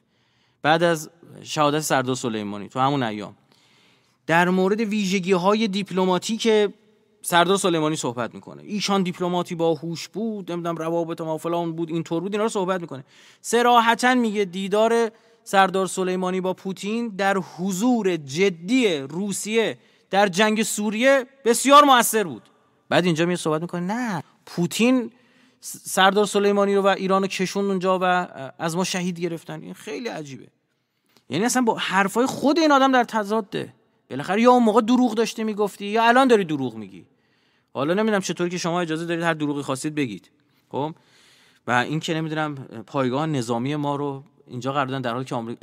بعد از شهادت سردار سلیمانی تو همون ایام در مورد ویژگی های دیپلماتیک سردار سلیمانی صحبت میکنه ایشان دیپلماتی هوش بود نمیدونم روابط ما فلان بود اینطور بود اینا رو صحبت میکنه سراحتا میگه دیدار سردار سلیمانی با پوتین در حضور جدی روسیه در جنگ سوریه بسیار موثر بود بعد اینجا می صحبت میکنه نه پوتین سردار سلیمانی رو و ایران رو کشون اونجا و از ما شهید گرفتن این خیلی عجیبه یعنی اصلا با حرفای خود این آدم در تضاده بالاخره یا اون موقع دروغ داشته میگفتی یا الان داری دروغ میگی حالا نمیدونم چطوری که شما اجازه دارید هر دروغی خواستید بگید خب و این که نمیدونم پایگاه نظامی ما رو اینجا قرار دادن در حالی که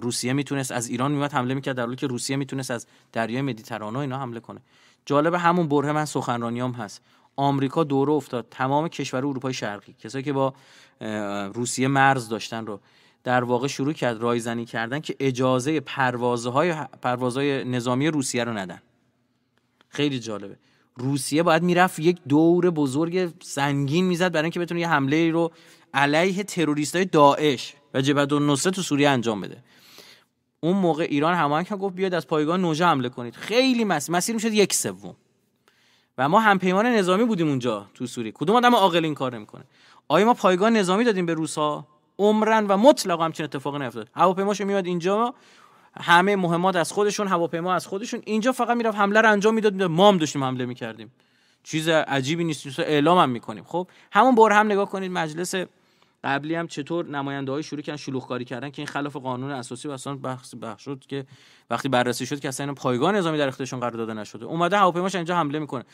روسیه میتونست از ایران میومد حمله میکرد در حالی که روسیه میتونست از دریای مدیترانه اینا حمله کنه جالب همون بره من سخنرانیام هست آمریکا دوره افتاد تمام کشور اروپای شرقی کسایی که با روسیه مرز داشتن رو در واقع شروع کرد رایزنی کردن که اجازه پروازهای پروازهای نظامی روسیه رو ندن خیلی جالبه روسیه باید میرفت یک دور بزرگ سنگین میزد برای اینکه بتونه یه حمله ای رو علیه تروریست های داعش و جبهه النصره تو سوریه انجام بده اون موقع ایران همان که گفت بیاد از پایگاه نوجه حمله کنید خیلی مسیر میشد یک سوم و ما همپیمان نظامی بودیم اونجا تو سوریه کدوم آدم عاقل این کار نمیکنه آیا ما پایگاه نظامی دادیم به روس ها عمرن و مطلقا همچین اتفاقی نیفتاد هواپیماشو میاد اینجا همه مهمات از خودشون هواپیما از خودشون اینجا فقط میرفت حمله رو انجام میداد ما هم داشتیم حمله میکردیم چیز عجیبی نیست اعلام هم میکنیم خب همون بار هم نگاه کنید مجلس قبلی هم چطور نماینده های شروع کردن شلوغ کاری کردن که این خلاف قانون اساسی و اصلا بحث بحث شد که وقتی بررسی شد که اصلا این پایگاه نظامی در اختیارشون قرار داده نشده اومده هواپیماش اینجا حمله میکنه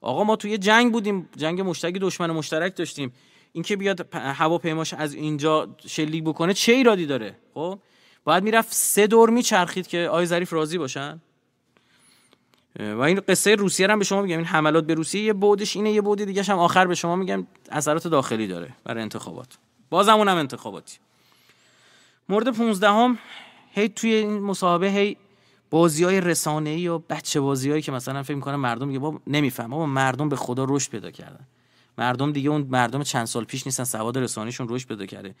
آقا ما توی جنگ بودیم جنگ مشترک دشمن مشترک داشتیم اینکه بیاد هواپیماش از اینجا شلیک بکنه چه ایرادی داره خب باید میرفت سه دور میچرخید که آی ظریف راضی باشن و این قصه روسیه هم به شما میگم این حملات به روسیه یه بعدش اینه یه بعد دیگه هم آخر به شما میگم اثرات داخلی داره برای انتخابات بازم اونم انتخاباتی مورد 15 هم هی توی این مصاحبه هی بازی های رسانه ای و بچه بازی هایی که مثلا فکر میکنه مردم میگه نمیفهم بابا مردم به خدا رشد پیدا کردن مردم دیگه اون مردم چند سال پیش نیستن سواد رسانهشون رشد پیدا کرده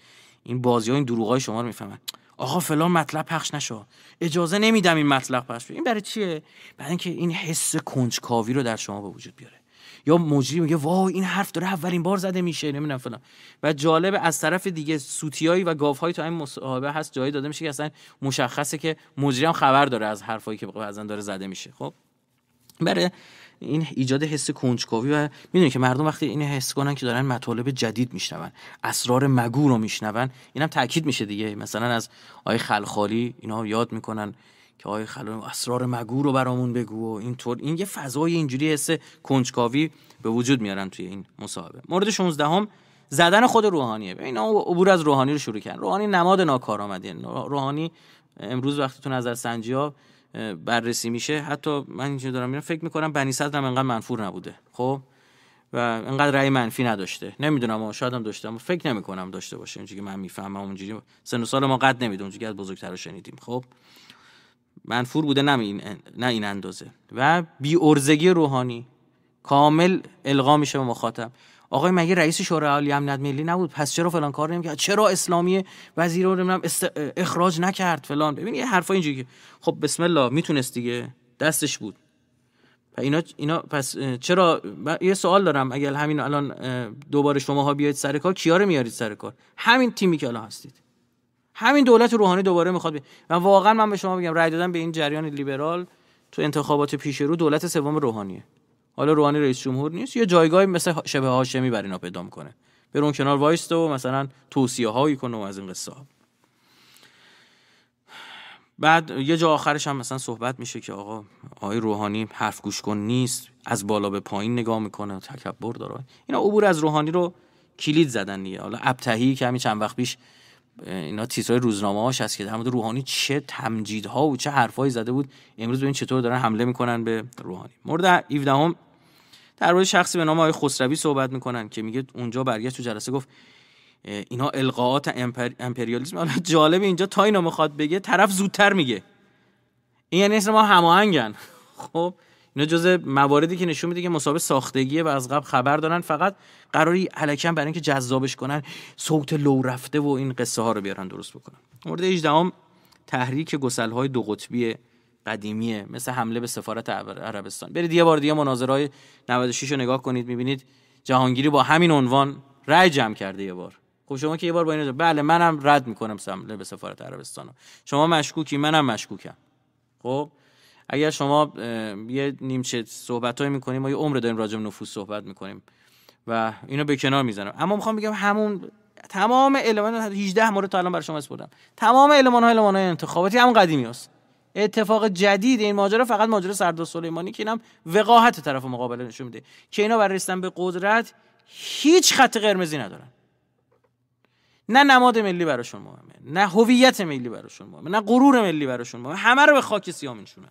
این بازی ها این دروغ های شما رو میفهمن آقا فلان مطلب پخش نشو اجازه نمیدم این مطلب پخش بشه این برای چیه برای اینکه این حس کنجکاوی رو در شما به وجود بیاره یا مجری میگه وای این حرف داره اولین بار زده میشه نمیدونم فلان و جالب از طرف دیگه سوتیایی و گاوهایی تو این مصاحبه هست جایی داده میشه که اصلا مشخصه که مجری هم خبر داره از حرفایی که بعضن داره زده میشه خب برای این ایجاد حس کنجکاوی و میدونی که مردم وقتی این حس کنن که دارن مطالب جدید میشنون اسرار مگو رو میشنون اینم تاکید میشه دیگه مثلا از آی خلخالی اینا یاد میکنن که آقای خلال اسرار مگو رو برامون بگو و اینطور این یه فضای اینجوری حس کنجکاوی به وجود میارن توی این مصاحبه مورد 16 هم زدن خود روحانیه اینا عبور از روحانی رو شروع کردن روحانی نماد آمده. روحانی امروز وقتی تو نظر سنجی ها بررسی میشه حتی من اینجا دارم میرم فکر میکنم بنی صدر انقدر منفور نبوده خب و انقدر رأی منفی نداشته نمیدونم اما شاید هم داشته اما فکر نمیکنم داشته باشه اینجوری که من میفهمم اونجوری سن و سال ما قد نمیدونم اونجوری از بزرگتر شنیدیم خب منفور بوده نه این, نه این اندازه و بی ارزگی روحانی کامل القا میشه به مخاطب آقای مگه رئیس شورای عالی امنیت ملی نبود پس چرا فلان کار نمیکرد چرا اسلامی وزیر رو است... اخراج نکرد فلان ببین یه حرفا اینجوری خب بسم الله میتونست دیگه دستش بود اینا اینا پس چرا یه سوال دارم اگر همین الان دوباره شماها بیاید سر کار کیا میارید سر کار همین تیمی که الان هستید همین دولت روحانی دوباره میخواد بید. و واقعا من به شما بگم رأی دادن به این جریان لیبرال تو انتخابات پیش رو دولت سوم روحانیه حالا روحانی رئیس جمهور نیست یه جایگاهی مثل شبه هاشمی بر اینا پیدا میکنه بر اون کنار وایست و مثلا توصیه هایی کنه و از این قصه ها. بعد یه جا آخرش هم مثلا صحبت میشه که آقا آقای روحانی حرف گوش کن نیست از بالا به پایین نگاه میکنه تکبر داره اینا عبور از روحانی رو کلید زدن دیگه حالا ابتهی که همین چند وقت پیش اینا تیترهای روزنامه هاش هست که در مورد روحانی چه تمجیدها و چه حرفهایی زده بود امروز ببین چطور دارن حمله میکنن به روحانی مورد 17 هم در مورد شخصی به نام آقای خسروی صحبت میکنن که میگه اونجا برگشت تو جلسه گفت اینا القاعات امپر... امپریالیسم حالا جالب اینجا تا اینو میخواد بگه طرف زودتر میگه این یعنی ما هماهنگن خب اینا مواردی که نشون میده که مسابقه ساختگیه و از قبل خبر دارن فقط قراری الکم برای اینکه جذابش کنن صوت لو رفته و این قصه ها رو بیارن درست بکنن مورد 18 تحریک گسل های دو قطبی قدیمیه مثل حمله به سفارت عربستان برید یه بار دیگه های 96 رو نگاه کنید میبینید جهانگیری با همین عنوان رأی جمع کرده یه بار خب شما که یه بار با این بله منم رد میکنم حمله به سفارت عربستان شما مشکوکی منم مشکوکم خب اگر شما یه نیمچه های میکنیم ما یه عمر داریم راجع به نفوس صحبت میکنیم و اینو به کنار میزنم اما میخوام بگم همون تمام المان 18 مورد تا الان برای شما اسپردم تمام المان ها های انتخاباتی هم قدیمی هست اتفاق جدید این ماجرا فقط ماجرا سردار سلیمانی که اینم وقاحت طرف مقابل نشون میده که اینا برای رسیدن به قدرت هیچ خط قرمزی ندارن نه نماد ملی براشون مهمه نه هویت ملی براشون مهمه نه غرور ملی براشون مهمه همه رو به خاک سیاه میشونن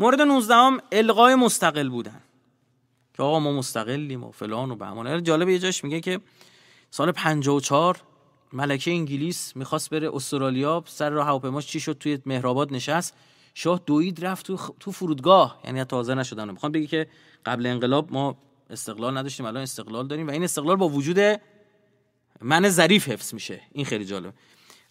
مورد 19 هم القای مستقل بودن که آقا ما مستقلیم و فلان و بهمان جالب یه جاش میگه که سال 54 ملکه انگلیس میخواست بره استرالیا سر راه هواپیماش چی شد توی مهرآباد نشست شاه دوید رفت تو, فرودگاه یعنی تازه نشدن میخوام بگی که قبل انقلاب ما استقلال نداشتیم الان استقلال داریم و این استقلال با وجود من ظریف حفظ میشه این خیلی جالبه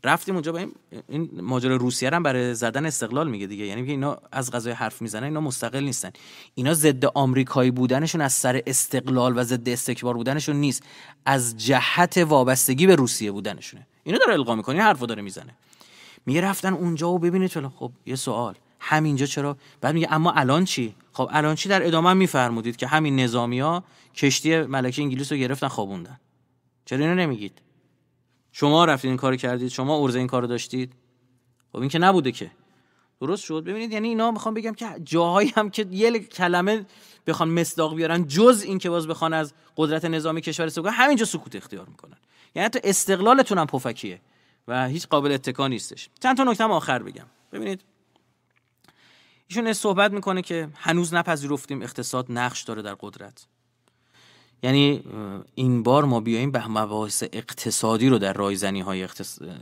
رفتیم اونجا با این این روسیه هم برای زدن استقلال میگه دیگه یعنی اینا از غذای حرف میزنن اینا مستقل نیستن اینا ضد آمریکایی بودنشون از سر استقلال و ضد استکبار بودنشون نیست از جهت وابستگی به روسیه بودنشونه اینو داره القا میکنه این حرفو داره میزنه میگه رفتن اونجا و ببینه چلا خب یه سوال همینجا چرا بعد میگه اما الان چی خب الان چی در ادامه میفرمودید که همین نظامی ها کشتی ملکه انگلیس رو گرفتن خوابوندن چرا اینو نمیگید شما رفتید این کار کردید شما ارزه این کار داشتید خب این که نبوده که درست شد ببینید یعنی اینا میخوام بگم که جاهایی هم که یه کلمه بخوان مصداق بیارن جز این که باز بخوان از قدرت نظامی کشور استفاده همینجا سکوت اختیار میکنن یعنی تو استقلالتون هم پفکیه و هیچ قابل اتکا نیستش چند تا نکته آخر بگم ببینید ایشون صحبت میکنه که هنوز نپذیرفتیم اقتصاد نقش داره در قدرت یعنی این بار ما بیاییم به مباحث اقتصادی رو در رایزنی های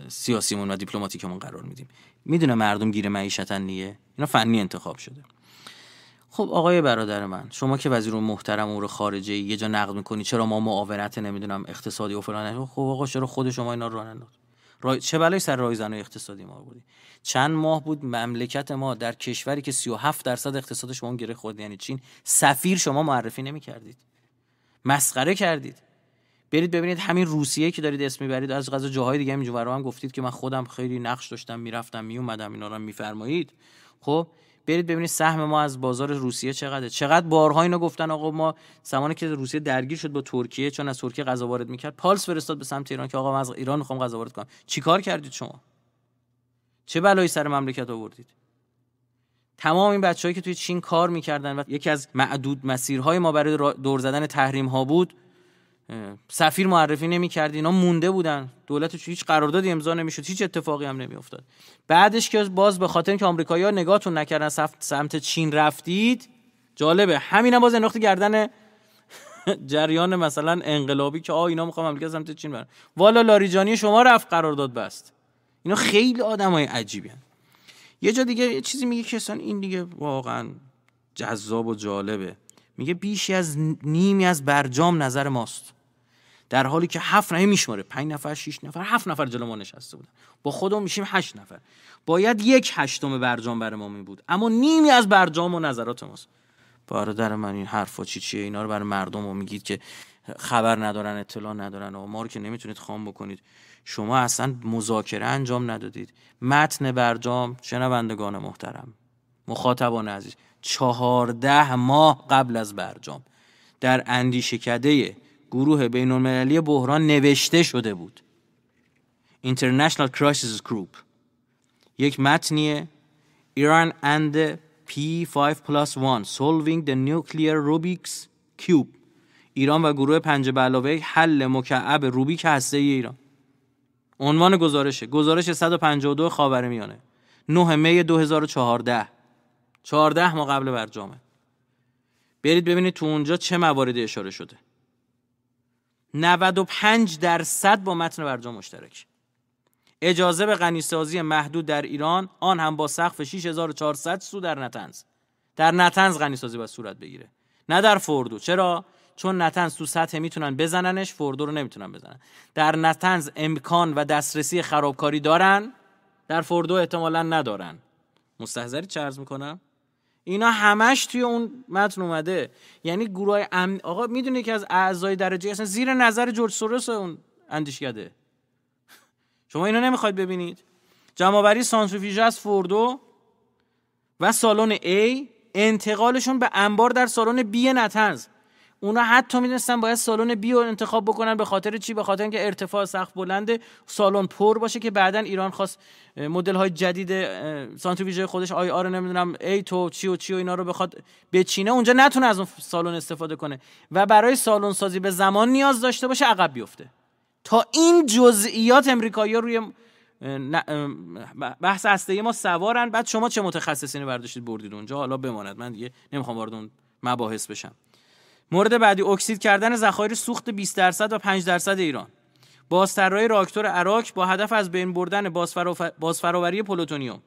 سیاسیمون و دیپلماتیکمون قرار میدیم میدونه مردم گیر معیشتن نیه اینا فنی انتخاب شده خب آقای برادر من شما که وزیر محترم امور خارجه یه جا نقد میکنی چرا ما معاونت نمیدونم اقتصادی و فلان خب آقا چرا خود شما اینا رو رای... چه بلایی سر رایزن اقتصادی ما بودی چند ماه بود مملکت ما در کشوری که 37 درصد اقتصاد شما گره خود یعنی چین سفیر شما معرفی نمیکردید مسخره کردید برید ببینید همین روسیه که دارید اسم میبرید از غذا جاهای دیگه همینجور هم گفتید که من خودم خیلی نقش داشتم میرفتم میومدم اینا رو میفرمایید خب برید ببینید سهم ما از بازار روسیه چقدره چقدر بارها اینا گفتن آقا ما زمانی که روسیه درگیر شد با ترکیه چون از ترکیه غذا وارد میکرد پالس فرستاد به سمت ایران که آقا من از ایران میخوام غذا وارد کنم چیکار کردید شما چه بلایی سر مملکت آوردید تمام این بچههایی که توی چین کار میکردن و یکی از معدود مسیرهای ما برای دور زدن تحریم ها بود سفیر معرفی کردی اینا مونده بودن دولت هیچ قراردادی امضا نمیشد هیچ اتفاقی هم نمیافتاد بعدش که باز به خاطر اینکه آمریکایی‌ها نگاهتون نکردن سمت چین رفتید جالبه هم باز نقطه گردن جریان مثلا انقلابی که آ اینا میخوام امریکا سمت چین برن والا لاریجانی شما رفت قرارداد بست اینا خیلی آدمای عجیبی یه جا دیگه یه چیزی میگه که این دیگه واقعا جذاب و جالبه میگه بیشی از نیمی از برجام نظر ماست در حالی که هفت نفر میشماره پنج نفر شش نفر هفت نفر جلو ما نشسته بودن با خودمون میشیم هشت نفر باید یک هشتم برجام بر ما می بود اما نیمی از برجام و نظرات ماست برادر من این حرفا چی چیه اینا رو بر مردم رو میگید که خبر ندارن اطلاع ندارن و ما که نمیتونید خام بکنید شما اصلا مذاکره انجام ندادید متن برجام شنوندگان محترم مخاطبان عزیز چهارده ماه قبل از برجام در اندیشه کده گروه بین المللی بحران نوشته شده بود International Crisis Group یک متنیه ایران اند P5 plus 1 Solving the Nuclear Rubik's Cube ایران و گروه پنج به حل مکعب روبیک هسته ایران عنوان گزارشه گزارش 152 خاورمیانه 9 می 2014 14 ما قبل برجامه برید ببینید تو اونجا چه مواردی اشاره شده 95 درصد با متن برجام مشترک اجازه به غنیسازی محدود در ایران آن هم با سقف 6400 سو در نتنز در نتنز غنیسازی باید صورت بگیره نه در فردو چرا چون نتنز تو سطح میتونن بزننش فوردو رو نمیتونن بزنن در نتنز امکان و دسترسی خرابکاری دارن در فوردو احتمالا ندارن مستحضری چرز میکنم اینا همش توی اون متن اومده یعنی گروه امن... آقا میدونی که از اعضای درجه اصلا زیر نظر جورج سوروس اون اندیشکده شما اینو نمیخواید ببینید جمعآوری سانتریفیوژ از فوردو و سالن A انتقالشون به انبار در سالن B نتنز اونا حتی میدونستن باید سالن بی انتخاب بکنن به خاطر چی به خاطر اینکه ارتفاع سقف بلنده سالن پر باشه که بعدا ایران خواست مدل های جدید سانتریفیوژ خودش آی آر نمیدونم ای تو چی و چی و اینا رو بخواد بچینه اونجا نتونه از اون سالن استفاده کنه و برای سالن سازی به زمان نیاز داشته باشه عقب بیفته تا این جزئیات امریکایی روی بحث هسته ما سوارن بعد شما چه متخصصینی برداشتید بردید اونجا حالا بماند من دیگه نمیخوام وارد اون مباحث بشم مورد بعدی اکسید کردن ذخایر سوخت 20 درصد و 5 درصد ایران بازطراحی راکتور عراک با هدف از بین بردن بازفراوری پلوتونیوم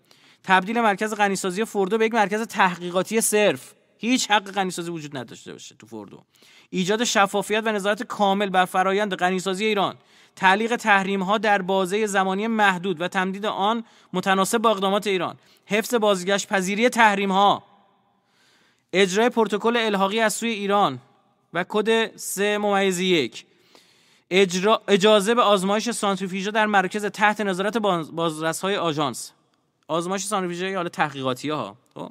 تبدیل مرکز غنیسازی فوردو به یک مرکز تحقیقاتی صرف هیچ حق غنیسازی وجود نداشته باشه تو فوردو ایجاد شفافیت و نظارت کامل بر فرایند غنیسازی ایران تعلیق تحریم ها در بازه زمانی محدود و تمدید آن متناسب با اقدامات ایران حفظ بازگشت پذیری تحریم ها اجرای پروتکل الحاقی از سوی ایران و کد 3 ممیز یک اجازه به آزمایش سانتریفیژا در مرکز تحت نظارت بازرس های آژانس آزمایش سانتریفیوژا حالا تحقیقاتی ها خب؟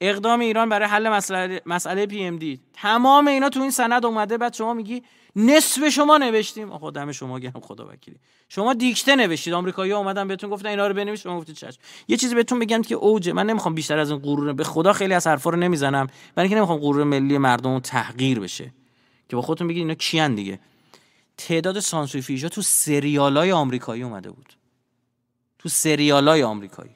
اقدام ایران برای حل مسئله, مسئله پی ام دی تمام اینا تو این سند اومده بعد شما میگی نصف شما نوشتیم آقا دم شما گرم خدا وکیلی شما دیکته نوشتید آمریکایی اومدن بهتون گفتن اینا رو بنویس شما گفتید چش یه چیزی بهتون بگم که اوجه من نمیخوام بیشتر از این غرور به خدا خیلی از حرفا رو نمیزنم برای اینکه نمیخوام غرور ملی مردم تحقیر بشه که با خودتون بگید اینا کیان دیگه تعداد فیشا تو سریالای آمریکایی اومده بود تو سریالای آمریکایی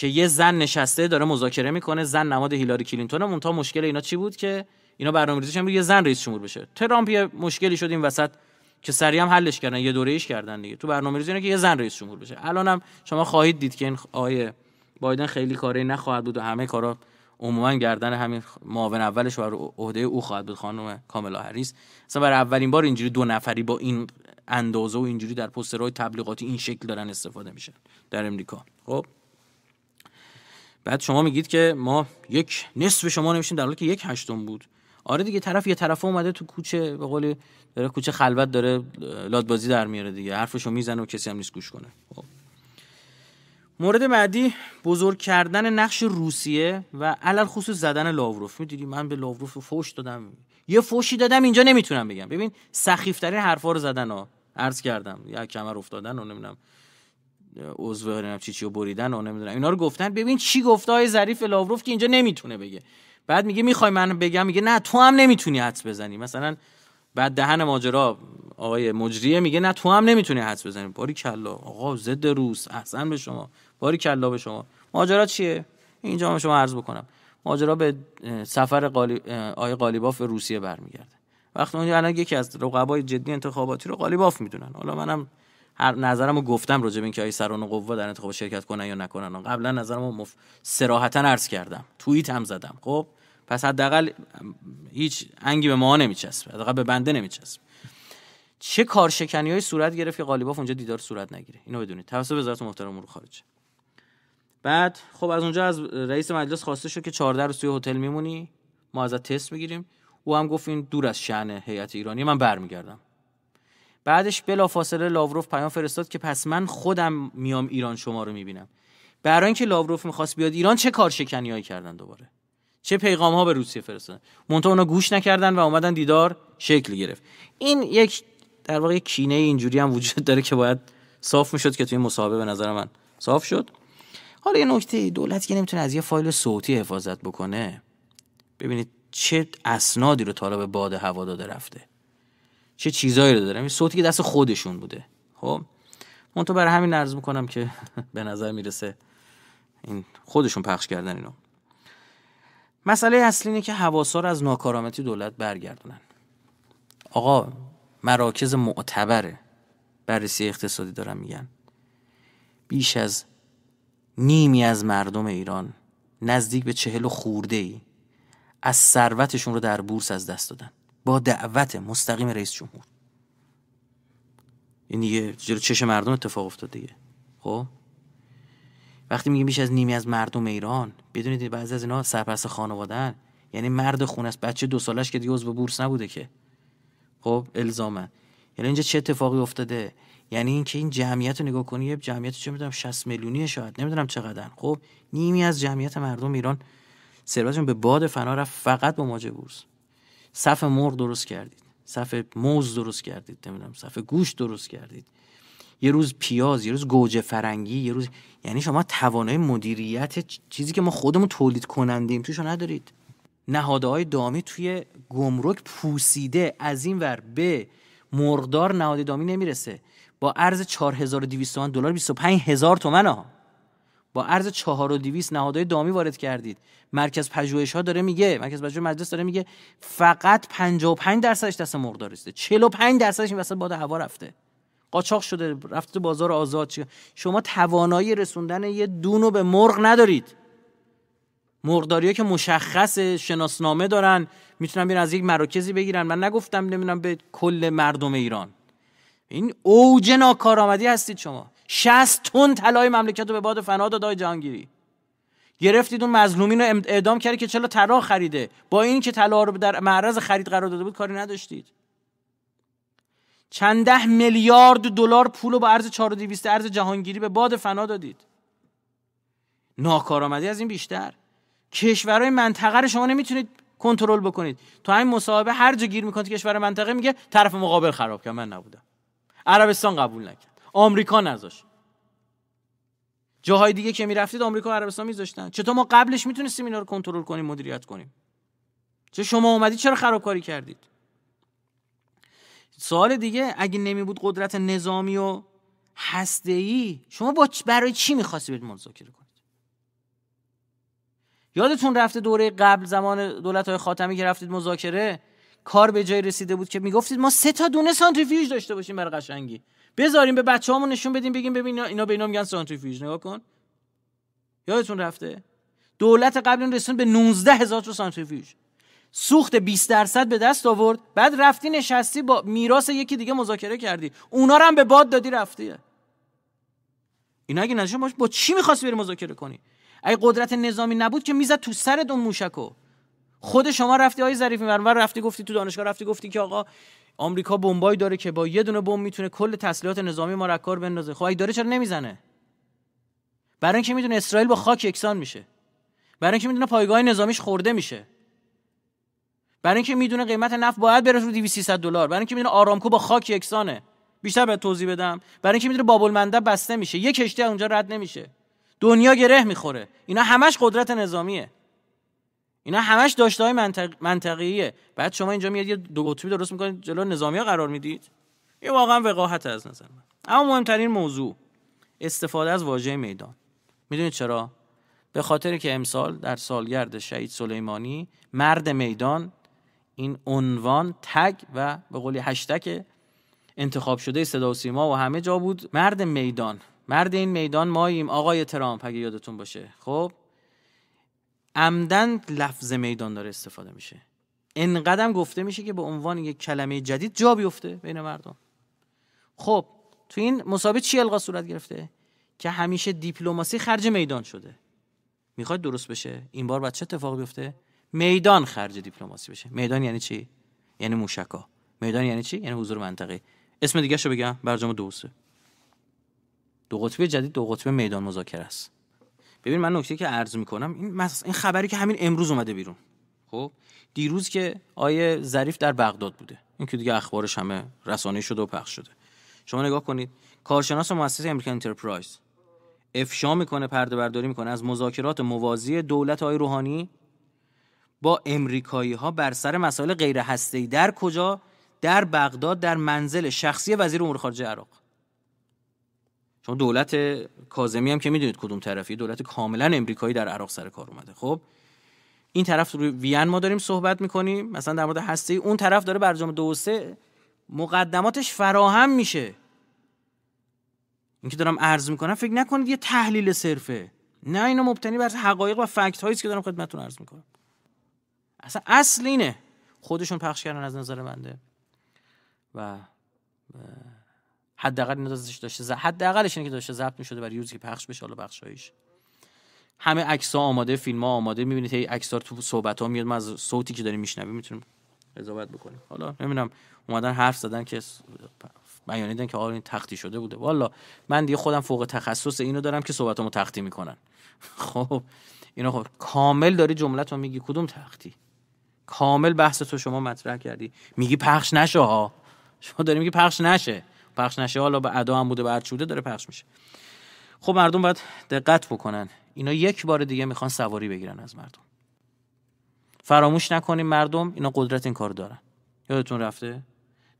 که یه زن نشسته داره مذاکره میکنه زن نماد هیلاری کلینتون تا مشکل اینا چی بود که اینا برنامه‌ریزیش هم یه زن رئیس جمهور بشه ترامپ یه مشکلی شد این وسط که سریع هم حلش کردن یه دوره ایش کردن دیگه تو برنامه‌ریزی اینه که یه زن رئیس جمهور بشه الانم شما خواهید دید که این آیه بایدن خیلی کاری نخواهد بود و همه کارا عموما گردن همین معاون اولش و عهده او خواهد بود خانم کاملا هریس اصلا برای اولین بار اینجوری دو نفری با این اندازه و اینجوری در پوسترهای تبلیغاتی این شکل دارن استفاده میشن در امریکا خب بعد شما میگید که ما یک نصف شما نمیشیم در حالی که یک هشتم بود آره دیگه طرف یه طرف اومده تو کوچه به قول داره کوچه خلوت داره لادبازی در میاره دیگه حرفشو میزنه و کسی هم نیست گوش کنه خب. مورد بعدی بزرگ کردن نقش روسیه و علل خصوص زدن لاوروف میدیدی من به لاوروف فوش دادم یه فوشی دادم اینجا نمیتونم بگم ببین سخیفترین حرفا رو زدن ها عرض کردم یا کمر افتادن و نمیدونم عضو هم چی چی و بریدن و نمیدونم اینا رو گفتن ببین چی گفته های ظریف لاوروف که اینجا نمیتونه بگه بعد میگه میخوای من بگم میگه نه تو هم نمیتونی حدس بزنی مثلا بعد دهن ماجرا آقای مجریه میگه نه تو هم نمیتونی حدس بزنی باری کلا آقا ضد روس احسن به شما باری کلا به شما ماجرا چیه اینجا هم شما عرض بکنم ماجرا به سفر قالی... آقای قالیباف روسیه برمیگرده وقتی اون الان یکی از رقبای جدی انتخاباتی رو قالیباف میدونن حالا منم رو گفتم راجع به اینکه آیا سران قوا در انتخاب شرکت کنن یا نکنن قبلا رو مف... سراحتا عرض کردم توییت هم زدم خب پس حداقل هیچ انگی به ما نمیچسبه حداقل به بنده نمیچسبه چه کارشکنی های صورت گرفت که قالیباف اونجا دیدار صورت نگیره اینو بدونید توسط وزارت محترم امور خارجه بعد خب از اونجا از رئیس مجلس خواسته شد که 14 روز توی هتل میمونی ما ازت تست میگیریم او هم گفت این دور از شأن هیئت ایرانی من برمیگردم بعدش بلافاصله لاوروف پیام فرستاد که پس من خودم میام ایران شما رو میبینم برای اینکه لاوروف میخواست بیاد ایران چه کار شکنیایی کردن دوباره چه پیغام ها به روسیه فرستادن مونتاون اونا گوش نکردن و اومدن دیدار شکل گرفت این یک در واقع کینه اینجوری هم وجود داره که باید صاف میشد که توی مصاحبه به نظر من صاف شد حالا یه نکته دولت که نمیتونه از یه فایل صوتی حفاظت بکنه ببینید چه اسنادی رو طالب باد هوا داده رفته چه چیزایی رو دارم این صوتی که دست خودشون بوده خب من تو برای همین عرض میکنم که به نظر میرسه این خودشون پخش کردن اینو مسئله اصلی اینه که حواسا رو از ناکارآمدی دولت برگردونن آقا مراکز معتبر بررسی اقتصادی دارن میگن بیش از نیمی از مردم ایران نزدیک به چهل و خورده ای از ثروتشون رو در بورس از دست دادن با دعوت مستقیم رئیس جمهور این یعنی یه جلو چش مردم اتفاق افتاد دیگه خب وقتی میگیم بیش از نیمی از مردم ایران بدونید بعضی از اینا سرپرست خانوادن یعنی مرد خون است بچه دو سالش که دیگه عضو بورس نبوده که خب الزاما یعنی اینجا چه اتفاقی افتاده یعنی اینکه این جمعیت رو نگاه کنی یه جمعیت چه میدونم 60 میلیونی شاید نمیدونم چقدر خب نیمی از جمعیت مردم ایران ثروتشون به باد فنا رفت فقط با ماجه بورس صف مرغ درست کردید صف موز درست کردید نمیدونم صف گوش درست کردید یه روز پیاز یه روز گوجه فرنگی یه روز یعنی شما توانای مدیریت چیزی که ما خودمون تولید کنندیم ایم توشو ندارید نهاده های دامی توی گمرک پوسیده از این ور به مرغدار نهاده دامی نمیرسه با ارز 4200 دلار 25000 تومن ها با ارز 4200 نهادهای دامی وارد کردید مرکز پژوهش ها داره میگه مرکز پژوهش مجلس داره میگه فقط 55 درصدش دست مرغداری است 45 درصدش این وسط باد هوا رفته قاچاق شده رفته تو بازار آزاد شما توانایی رسوندن یه دونو به مرغ ندارید مرغداری که مشخص شناسنامه دارن میتونن بیرن از یک مراکزی بگیرن من نگفتم نمیدونم به کل مردم ایران این اوج ناکارآمدی هستید شما 60 تن طلای مملکت رو به باد فنا داد گرفتید اون مظلومین رو اعدام کردید که چرا طلا خریده با این که طلا رو در معرض خرید قرار داده بود کاری نداشتید چند ده میلیارد دلار پول رو با ارز 4200 ارز جهانگیری به باد فنا دادید ناکارآمدی از این بیشتر کشورهای منطقه رو شما نمیتونید کنترل بکنید تو همین مصاحبه هر جا گیر میکنید کشور منطقه میگه طرف مقابل خراب کرد من نبودم عربستان قبول نکرد آمریکا نذاشت جاهای دیگه که میرفتید آمریکا و عربستان میذاشتن چطور ما قبلش میتونستیم اینا رو کنترل کنیم مدیریت کنیم چه شما اومدی چرا خرابکاری کردید سوال دیگه اگه نمی بود قدرت نظامی و هسته ای شما با برای چی میخواستی برید مذاکره کنید یادتون رفته دوره قبل زمان دولت های خاتمی که رفتید مذاکره کار به جای رسیده بود که میگفتید ما سه تا دونه سانتریفیوژ داشته باشیم برای قشنگی بذاریم به بچه هامون نشون بدیم بگیم ببین اینا به اینا میگن سانتریفیوژ نگاه کن یادتون رفته دولت قبل این رسون به 19 هزار تا سانتریفیوژ سوخت 20 درصد به دست آورد بعد رفتی نشستی با میراث یکی دیگه مذاکره کردی اونا هم به باد دادی رفتی اینا اگه باش با چی میخواستی بری مذاکره کنی اگه قدرت نظامی نبود که میزد تو سر دون موشکو خود شما رفتی های ظریفی مرمر رفتی گفتی تو دانشگاه رفتی گفتی که آقا آمریکا بمبایی داره که با یه دونه بمب میتونه کل تسلیحات نظامی ما رکار بندازه خب داره چرا نمیزنه برای اینکه میدونه اسرائیل با خاک یکسان میشه برای اینکه میدونه پایگاه نظامیش خورده میشه برای اینکه میدونه قیمت نفت باید بره رو 2300 دلار برای اینکه میدونه آرامکو با خاک یکسانه بیشتر به توضیح بدم برای اینکه میدونه بابل بسته میشه یه کشتی اونجا رد نمیشه دنیا گره میخوره اینا همش قدرت نظامیه اینا همش داشته های منطق... منطقیه بعد شما اینجا میاد یه دو قطبی درست میکنید جلو نظامی قرار میدید یه واقعا وقاحت از نظر من اما مهمترین موضوع استفاده از واژه میدان میدونید چرا به خاطر که امسال در سالگرد شهید سلیمانی مرد میدان این عنوان تگ و به قولی هشتک انتخاب شده صدا و و همه جا بود مرد میدان مرد این میدان ماییم آقای ترامپ اگه یادتون باشه خب عمدن لفظ میدان داره استفاده میشه قدم گفته میشه که به عنوان یک کلمه جدید جا بیفته بین مردم خب تو این مسابقه چی القا صورت گرفته که همیشه دیپلماسی خرج میدان شده میخواد درست بشه این بار بچه چه اتفاق بیفته میدان خرج دیپلماسی بشه میدان یعنی چی یعنی موشکا میدان یعنی چی یعنی حضور منطقه اسم دیگه شو بگم برجام دوسه دو قطبی جدید دو قطبی میدان مذاکره است ببین من نکته که عرض میکنم این این خبری که همین امروز اومده بیرون خب دیروز که آیه ظریف در بغداد بوده این که دیگه اخبارش همه رسانه شده و پخش شده شما نگاه کنید کارشناس مؤسسه امریکن انترپرایز افشا میکنه پرده برداری میکنه از مذاکرات موازی دولت های روحانی با امریکایی ها بر سر مسائل غیر در کجا در بغداد در منزل شخصی وزیر امور خارجه عراق چون دولت کازمی هم که میدونید کدوم طرفی دولت کاملا امریکایی در عراق سر کار اومده خب این طرف روی وین ما داریم صحبت میکنیم مثلا در مورد هسته اون طرف داره برجام دو مقدماتش فراهم میشه اینکه دارم عرض میکنم فکر نکنید یه تحلیل صرفه نه اینو مبتنی بر حقایق و فکت هایی که دارم خدمتتون عرض میکنم اصلا اصل اینه خودشون پخش کردن از نظر بنده و حداقل اینا داشته ز... حداقلش اینه که داشته ضبط میشده برای یوزی که پخش بشه حالا بخشایش همه عکس ها آماده فیلم آماده میبینید هی عکس ها تو صحبت ها میاد ما از صوتی که داریم میشنویم میتونیم قضاوت بکنیم حالا نمیدونم اومدن حرف زدن که بیانیدن که آره این تختی شده بوده والا من دیگه خودم فوق تخصص اینو دارم که صحبتامو تختی میکنن خب اینا خب کامل داری تو میگی کدوم تختی کامل بحث تو شما مطرح کردی میگی پخش نشه ها شما داری میگی پخش نشه پخش نشه حالا به ادا هم بوده به چوده داره پخش میشه خب مردم باید دقت بکنن اینا یک بار دیگه میخوان سواری بگیرن از مردم فراموش نکنیم مردم اینا قدرت این کار دارن یادتون رفته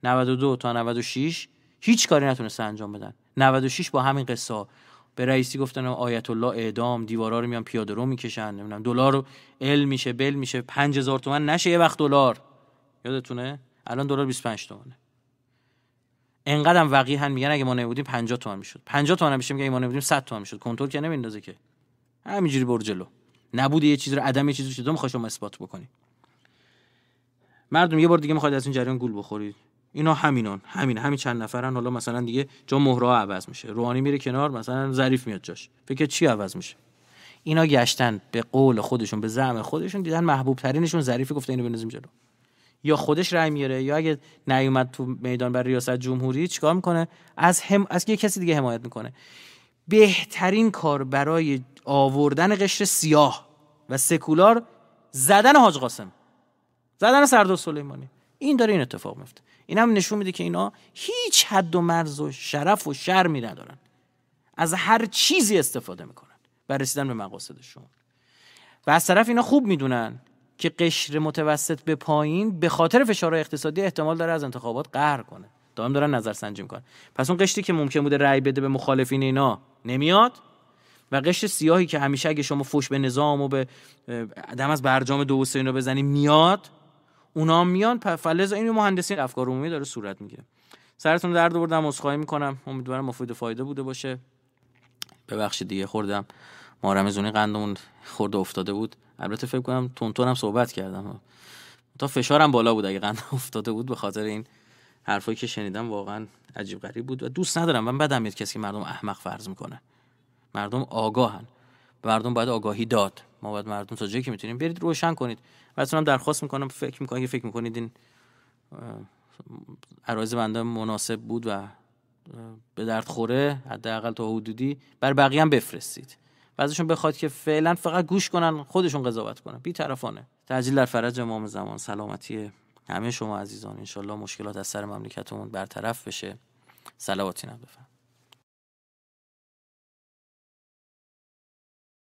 92 تا 96 هیچ کاری نتونستن انجام بدن 96 با همین قصه به رئیسی گفتن آیت الله اعدام دیوارا رو میان پیاده رو میکشن نمیدونم دلار رو ال میشه بل میشه 5000 تومن نشه یه وقت دلار یادتونه الان دلار 25 تومنه انقدرم هم میگن اگه ما نبودیم 50 تومن میشد 50 تومن میشه میگن اگه ما نبودیم 100 تومن میشد کنترل که نمیندازه که همینجوری بر جلو نبود یه چیزی رو عدم یه چیزی رو چطور میخوای اثبات بکنی مردم یه بار دیگه میخواد از این جریان گول بخورید اینا همینان همین همین چند نفرن حالا مثلا دیگه جو مهرا عوض میشه روانی میره کنار مثلا ظریف میاد جاش فکر چی عوض میشه اینا گشتن به قول خودشون به زعم خودشون دیدن محبوب ترینشون ظریف گفته اینو بنزیم جلو یا خودش رای میاره یا اگه نیومد تو میدان بر ریاست جمهوری چیکار میکنه از هم از یه کسی دیگه حمایت میکنه بهترین کار برای آوردن قشر سیاه و سکولار زدن حاج قاسم زدن سردار سلیمانی این داره این اتفاق میفته این هم نشون میده که اینا هیچ حد و مرز و شرف و شرمی ندارن از هر چیزی استفاده میکنن و رسیدن به مقاصدشون و از طرف اینا خوب میدونن که قشر متوسط به پایین به خاطر فشار اقتصادی احتمال داره از انتخابات قهر کنه دائم دارن نظر سنجی میکنن پس اون قشری که ممکن بوده رأی بده به مخالفین اینا نمیاد و قشر سیاهی که همیشه اگه شما فوش به نظام و به دم از برجام دو و اینو بزنی میاد اونا میان فلز این مهندسین افکار عمومی داره صورت میگیره سرتون درد بردم عذرخواهی میکنم امیدوارم مفید و فایده بوده باشه ببخشید دیگه خوردم مارمزونی قندمون خورده افتاده بود البته فکر کنم تون هم صحبت کردم تا فشارم بالا بود اگه قند افتاده بود به خاطر این حرفایی که شنیدم واقعا عجیب غریب بود و دوست ندارم من بدم میاد کسی که مردم احمق فرض میکنه مردم آگاهن مردم باید آگاهی داد ما باید مردم تا جایی که میتونیم برید روشن کنید واسه هم درخواست میکنم فکر میکنم که فکر میکنید این عرایز بنده مناسب بود و به درد خوره حداقل تا حدودی بر بقیه هم بفرستید و بخواد که فعلا فقط گوش کنن خودشون قضاوت کنن بی طرفانه تعجیل در فرج امام زمان سلامتی همه شما عزیزان انشالله مشکلات از سر مملکتمون برطرف بشه سلواتی هم